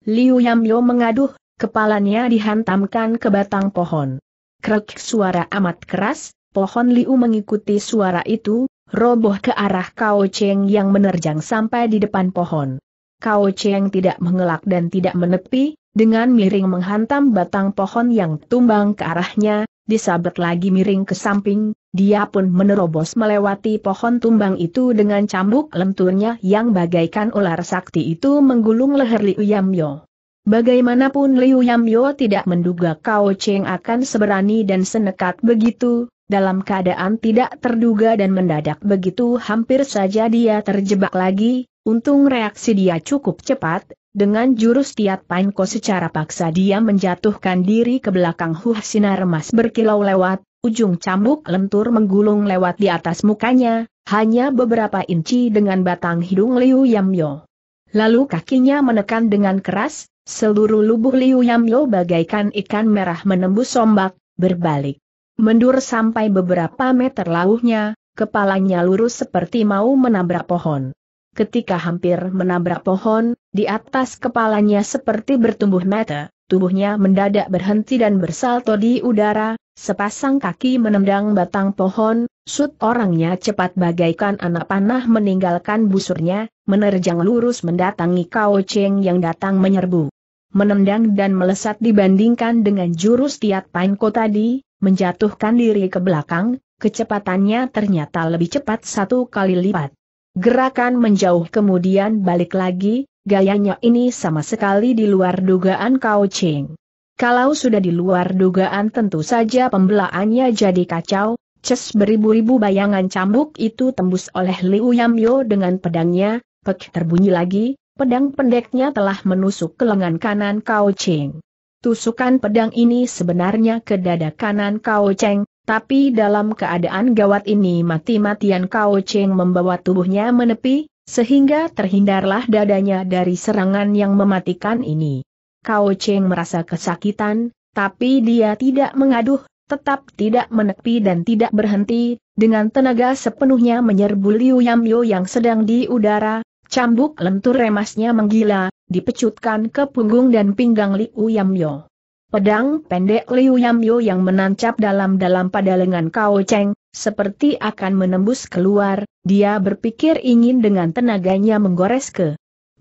Liu Yamyo mengaduh, kepalanya dihantamkan ke batang pohon. Krek suara amat keras, pohon liu mengikuti suara itu, roboh ke arah Kao Cheng yang menerjang sampai di depan pohon. Kao Cheng tidak mengelak dan tidak menepi, dengan miring menghantam batang pohon yang tumbang ke arahnya, disabet lagi miring ke samping, dia pun menerobos melewati pohon tumbang itu dengan cambuk lenturnya yang bagaikan ular sakti itu menggulung leher Liu Yamyo. Bagaimanapun Liu Yamyo tidak menduga Kao Cheng akan seberani dan senekat begitu, dalam keadaan tidak terduga dan mendadak begitu hampir saja dia terjebak lagi, untung reaksi dia cukup cepat, dengan jurus tiat panko secara paksa dia menjatuhkan diri ke belakang Huh Sinar Emas berkilau lewat, ujung cambuk lentur menggulung lewat di atas mukanya, hanya beberapa inci dengan batang hidung Liu Yamyo. Lalu kakinya menekan dengan keras, Seluruh lubuh Liu Yamyo bagaikan ikan merah menembus sombak, berbalik. Mendur sampai beberapa meter lauhnya, kepalanya lurus seperti mau menabrak pohon. Ketika hampir menabrak pohon, di atas kepalanya seperti bertumbuh mata, tubuhnya mendadak berhenti dan bersalto di udara, sepasang kaki menendang batang pohon, sud orangnya cepat bagaikan anak panah meninggalkan busurnya, menerjang lurus mendatangi Kao Cheng yang datang menyerbu menendang dan melesat dibandingkan dengan jurus Tiat Painko tadi, menjatuhkan diri ke belakang, kecepatannya ternyata lebih cepat satu kali lipat. Gerakan menjauh kemudian balik lagi, gayanya ini sama sekali di luar dugaan Kau Ching. Kalau sudah di luar dugaan tentu saja pembelaannya jadi kacau, ces beribu-ribu bayangan cambuk itu tembus oleh Liu Yamyo dengan pedangnya, pek terbunyi lagi, Pedang pendeknya telah menusuk ke lengan kanan Kao Cheng. Tusukan pedang ini sebenarnya ke dada kanan Kao Cheng, tapi dalam keadaan gawat ini mati-matian Kao Cheng membawa tubuhnya menepi, sehingga terhindarlah dadanya dari serangan yang mematikan ini. Kao Cheng merasa kesakitan, tapi dia tidak mengaduh, tetap tidak menepi dan tidak berhenti, dengan tenaga sepenuhnya menyerbu Liu Yamyo yang sedang di udara, Cambuk lentur remasnya menggila, dipecutkan ke punggung dan pinggang Liu Yamyo. Pedang pendek Liu Yamyo yang menancap dalam-dalam pada lengan Kao Cheng, seperti akan menembus keluar, dia berpikir ingin dengan tenaganya menggores ke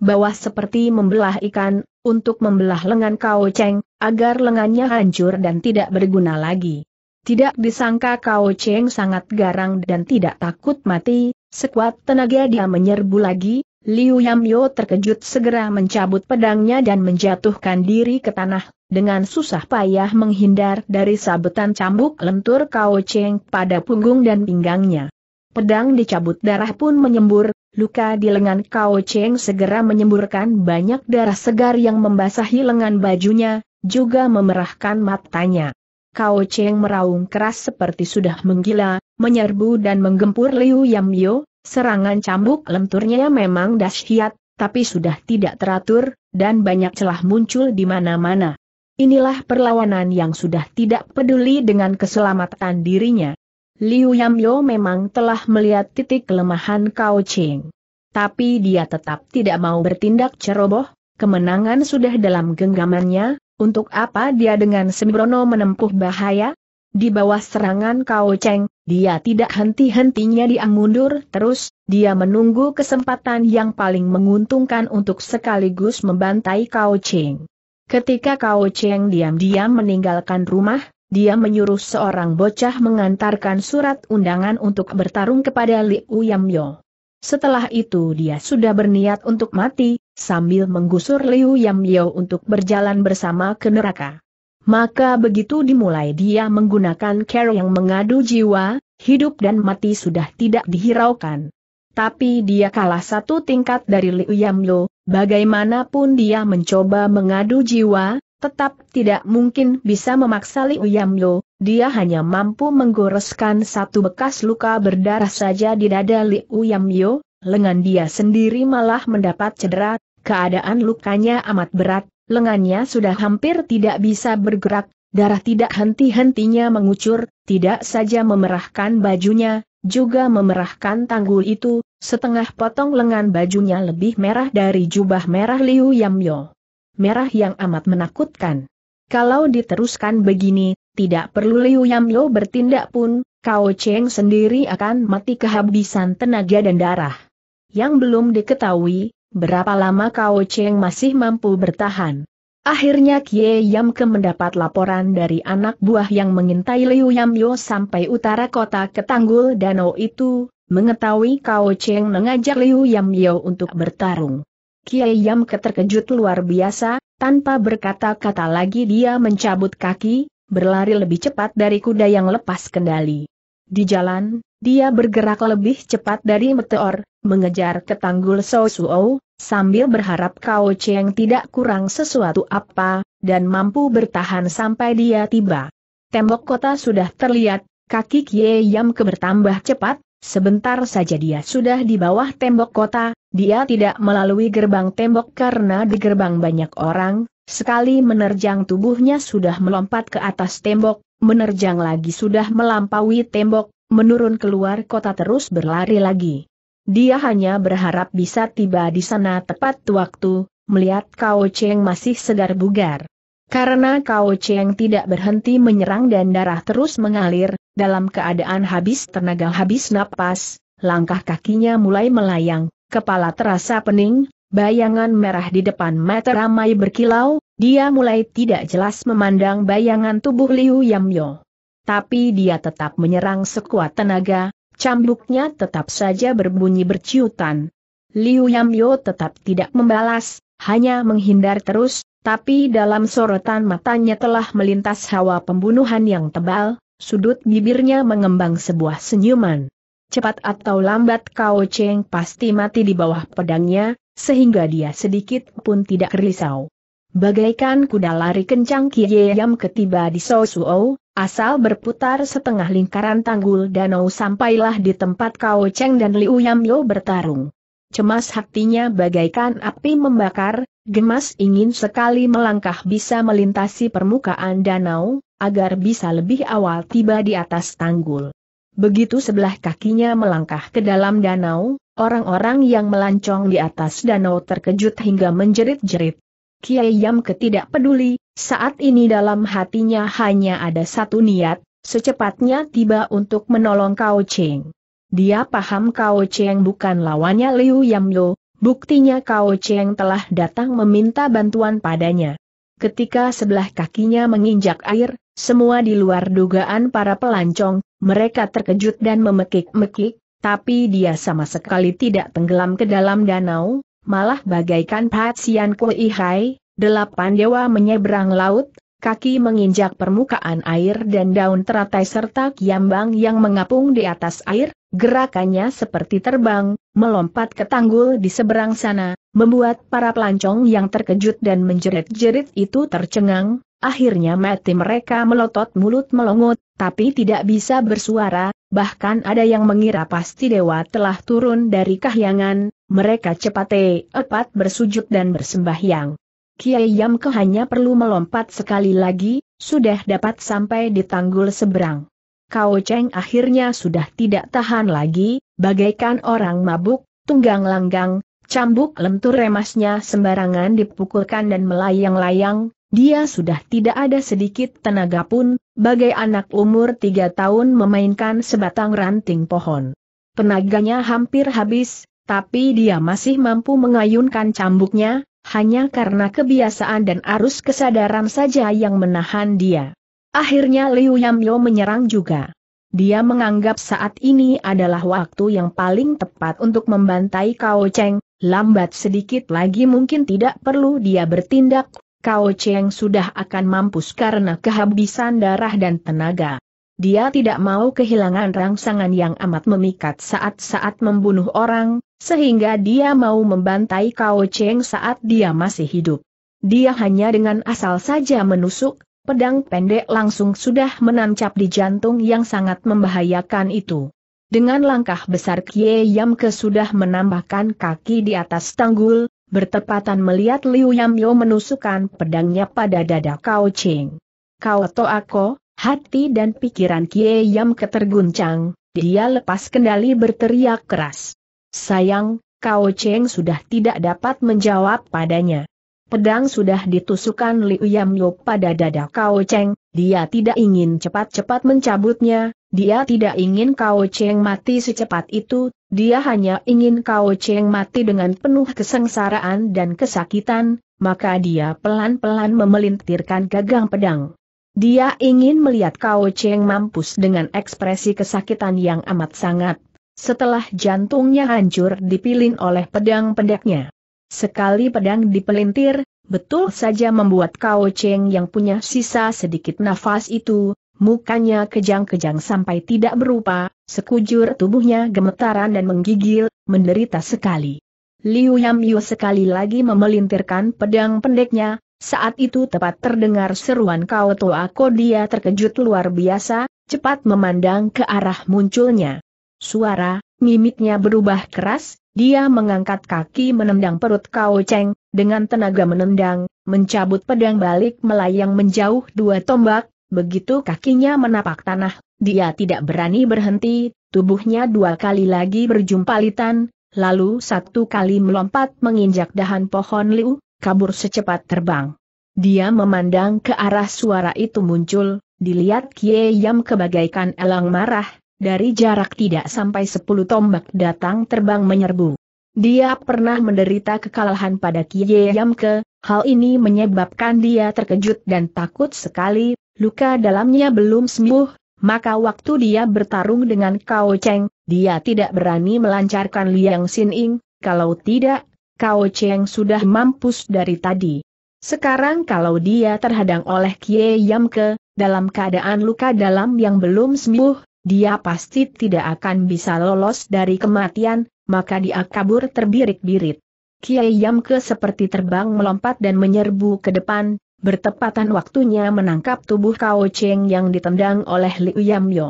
bawah seperti membelah ikan, untuk membelah lengan Kao Cheng, agar lengannya hancur dan tidak berguna lagi. Tidak disangka Kao Cheng sangat garang dan tidak takut mati, sekuat tenaga dia menyerbu lagi, Liu Yamyo terkejut segera mencabut pedangnya dan menjatuhkan diri ke tanah, dengan susah payah menghindar dari sabetan cambuk lentur Kao Cheng pada punggung dan pinggangnya. Pedang dicabut darah pun menyembur, luka di lengan Kao Cheng segera menyemburkan banyak darah segar yang membasahi lengan bajunya, juga memerahkan matanya. Kao Cheng meraung keras seperti sudah menggila, menyerbu dan menggempur Liu Yamyo, Serangan cambuk lenturnya memang dahsyat, tapi sudah tidak teratur, dan banyak celah muncul di mana-mana. Inilah perlawanan yang sudah tidak peduli dengan keselamatan dirinya. Liu Yamyo memang telah melihat titik kelemahan Kao Ching. Tapi dia tetap tidak mau bertindak ceroboh, kemenangan sudah dalam genggamannya, untuk apa dia dengan sembrono menempuh bahaya? Di bawah serangan Kao Cheng, dia tidak henti-hentinya dia mundur terus, dia menunggu kesempatan yang paling menguntungkan untuk sekaligus membantai Kao Cheng. Ketika Kao Cheng diam-diam meninggalkan rumah, dia menyuruh seorang bocah mengantarkan surat undangan untuk bertarung kepada Liu Yo. Setelah itu dia sudah berniat untuk mati, sambil menggusur Liu Yamyo untuk berjalan bersama ke neraka. Maka begitu dimulai dia menggunakan care yang mengadu jiwa, hidup dan mati sudah tidak dihiraukan. Tapi dia kalah satu tingkat dari Liu Yamlo, bagaimanapun dia mencoba mengadu jiwa, tetap tidak mungkin bisa memaksa Liu Yamlo, dia hanya mampu menggoreskan satu bekas luka berdarah saja di dada Liu Yamlo, lengan dia sendiri malah mendapat cedera, keadaan lukanya amat berat, Lengannya sudah hampir tidak bisa bergerak, darah tidak henti-hentinya mengucur, tidak saja memerahkan bajunya, juga memerahkan tanggul itu, setengah potong lengan bajunya lebih merah dari jubah merah Liu Yamyo. Merah yang amat menakutkan. Kalau diteruskan begini, tidak perlu Liu Yamyo bertindak pun, Kao Cheng sendiri akan mati kehabisan tenaga dan darah. Yang belum diketahui, berapa lama Kao Cheng masih mampu bertahan. Akhirnya Kie Yam Ke mendapat laporan dari anak buah yang mengintai Liu Yam Yo sampai utara kota ketanggul danau itu, mengetahui Kao Cheng mengajak Liu Yam Yo untuk bertarung. Kie Yam Ke terkejut luar biasa, tanpa berkata-kata lagi dia mencabut kaki, berlari lebih cepat dari kuda yang lepas kendali. Di jalan, dia bergerak lebih cepat dari meteor, mengejar ke tanggul Sosuo, sambil berharap Kao Cheng tidak kurang sesuatu apa, dan mampu bertahan sampai dia tiba. Tembok kota sudah terlihat, kaki Kie Yam kebertambah cepat, sebentar saja dia sudah di bawah tembok kota, dia tidak melalui gerbang tembok karena di gerbang banyak orang, Sekali menerjang tubuhnya sudah melompat ke atas tembok, menerjang lagi sudah melampaui tembok, menurun keluar kota terus berlari lagi. Dia hanya berharap bisa tiba di sana tepat waktu, melihat Kao Cheng masih sedar bugar. Karena Kao Cheng tidak berhenti menyerang dan darah terus mengalir, dalam keadaan habis tenaga habis napas, langkah kakinya mulai melayang, kepala terasa pening, Bayangan merah di depan mata ramai berkilau, dia mulai tidak jelas memandang bayangan tubuh Liu Yamyo. Tapi dia tetap menyerang sekuat tenaga, cambuknya tetap saja berbunyi berciutan. Liu Yamyo tetap tidak membalas, hanya menghindar terus, tapi dalam sorotan matanya telah melintas hawa pembunuhan yang tebal, sudut bibirnya mengembang sebuah senyuman. Cepat atau lambat Kao Cheng pasti mati di bawah pedangnya, sehingga dia sedikit pun tidak risau. Bagaikan kuda lari kencang Yam ketiba di Sosuo, asal berputar setengah lingkaran tanggul danau sampailah di tempat Kao Cheng dan Liu Yamyo bertarung. Cemas hatinya bagaikan api membakar, gemas ingin sekali melangkah bisa melintasi permukaan danau, agar bisa lebih awal tiba di atas tanggul. Begitu sebelah kakinya melangkah ke dalam danau, orang-orang yang melancong di atas danau terkejut hingga menjerit-jerit. Kiai Yam ketidak peduli, saat ini dalam hatinya hanya ada satu niat, secepatnya tiba untuk menolong Kao Cheng. Dia paham Kao Cheng bukan lawannya Liu Yamyo, buktinya Kao Cheng telah datang meminta bantuan padanya ketika sebelah kakinya menginjak air, semua di luar dugaan para pelancong, mereka terkejut dan memekik-mekik, tapi dia sama sekali tidak tenggelam ke dalam danau, malah bagaikan Patsian Kui Hai, delapan dewa menyeberang laut, kaki menginjak permukaan air dan daun teratai serta kiambang yang mengapung di atas air, gerakannya seperti terbang, melompat ke tanggul di seberang sana, membuat para pelancong yang terkejut dan menjerit-jerit itu tercengang, akhirnya mati mereka melotot mulut melongot, tapi tidak bisa bersuara, bahkan ada yang mengira pasti dewa telah turun dari kahyangan, mereka cepat cepat bersujud dan bersembahyang. Kiai Yamke hanya perlu melompat sekali lagi, sudah dapat sampai di tanggul seberang. Kau Cheng akhirnya sudah tidak tahan lagi, bagaikan orang mabuk, tunggang langgang, Cambuk lentur remasnya sembarangan dipukulkan dan melayang-layang, dia sudah tidak ada sedikit tenaga pun, bagai anak umur tiga tahun memainkan sebatang ranting pohon. Tenaganya hampir habis, tapi dia masih mampu mengayunkan cambuknya, hanya karena kebiasaan dan arus kesadaran saja yang menahan dia. Akhirnya Liu Yamyo menyerang juga. Dia menganggap saat ini adalah waktu yang paling tepat untuk membantai Kao Cheng, lambat sedikit lagi mungkin tidak perlu dia bertindak, Kao Cheng sudah akan mampus karena kehabisan darah dan tenaga. Dia tidak mau kehilangan rangsangan yang amat memikat saat-saat membunuh orang, sehingga dia mau membantai Kao Cheng saat dia masih hidup. Dia hanya dengan asal saja menusuk, pedang pendek langsung sudah menancap di jantung yang sangat membahayakan itu. Dengan langkah besar Kie ke sudah menambahkan kaki di atas tanggul, bertepatan melihat Liu Yam Yo menusukkan pedangnya pada dada Kao Ching. Kao To Ako, hati dan pikiran Kie Yam keterguncang. dia lepas kendali berteriak keras. Sayang, Kao Cheng sudah tidak dapat menjawab padanya. Pedang sudah ditusukkan Liu Yamyo pada dada Kao Cheng, dia tidak ingin cepat-cepat mencabutnya, dia tidak ingin Kao Cheng mati secepat itu, dia hanya ingin Kao Cheng mati dengan penuh kesengsaraan dan kesakitan, maka dia pelan-pelan memelintirkan gagang pedang. Dia ingin melihat Kao Cheng mampus dengan ekspresi kesakitan yang amat sangat, setelah jantungnya hancur dipilin oleh pedang pendeknya. Sekali pedang dipelintir, betul saja membuat Kao Cheng yang punya sisa sedikit nafas itu, mukanya kejang-kejang sampai tidak berupa, sekujur tubuhnya gemetaran dan menggigil, menderita sekali. Liu Yam Yu sekali lagi memelintirkan pedang pendeknya, saat itu tepat terdengar seruan Kao Toa Ko dia terkejut luar biasa, cepat memandang ke arah munculnya. Suara, Mimiknya berubah keras, dia mengangkat kaki menendang perut Kau Cheng, dengan tenaga menendang, mencabut pedang balik melayang menjauh dua tombak, begitu kakinya menapak tanah, dia tidak berani berhenti, tubuhnya dua kali lagi berjumpa litan, lalu satu kali melompat menginjak dahan pohon liu, kabur secepat terbang. Dia memandang ke arah suara itu muncul, dilihat Kie Yam kebagaikan elang marah, dari jarak tidak sampai 10 tombak datang terbang menyerbu. Dia pernah menderita kekalahan pada Kiye Yamke, hal ini menyebabkan dia terkejut dan takut sekali, luka dalamnya belum sembuh, maka waktu dia bertarung dengan Kao Cheng, dia tidak berani melancarkan Liang Sin Ing, kalau tidak, Kao Cheng sudah mampus dari tadi. Sekarang kalau dia terhadang oleh Kiye Yamke, dalam keadaan luka dalam yang belum sembuh, dia pasti tidak akan bisa lolos dari kematian, maka dia kabur terbirit-birit. Kiai Yamke seperti terbang melompat dan menyerbu ke depan, bertepatan waktunya menangkap tubuh Kao Cheng yang ditendang oleh Liu Yamyo.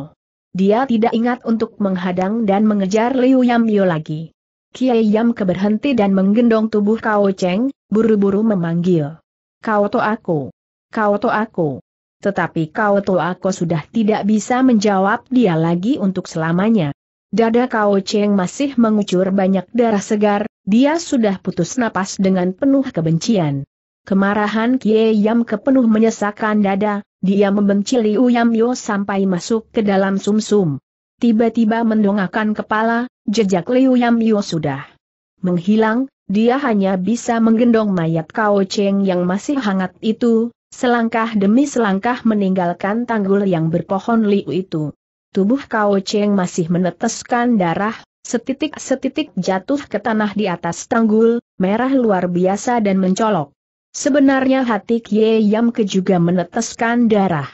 Dia tidak ingat untuk menghadang dan mengejar Liu Yamyo lagi. Kiai Yamke berhenti dan menggendong tubuh Kao Cheng, buru-buru memanggil. Kao to aku. Kao to aku. Tetapi kau tua, aku sudah tidak bisa menjawab dia lagi untuk selamanya. Dada kau Cheng masih mengucur banyak darah segar, dia sudah putus napas dengan penuh kebencian. Kemarahan Kie Yam kepenuh menyesakkan dada, dia membenci Liu Yam Yo sampai masuk ke dalam sumsum. Tiba-tiba mendongakkan kepala, jejak Liu Yam Yo sudah menghilang, dia hanya bisa menggendong mayat Kao Cheng yang masih hangat itu, Selangkah demi selangkah meninggalkan tanggul yang berpohon liu itu. Tubuh Kao Cheng masih meneteskan darah, setitik-setitik jatuh ke tanah di atas tanggul, merah luar biasa dan mencolok. Sebenarnya hati Kie Yam Ke juga meneteskan darah.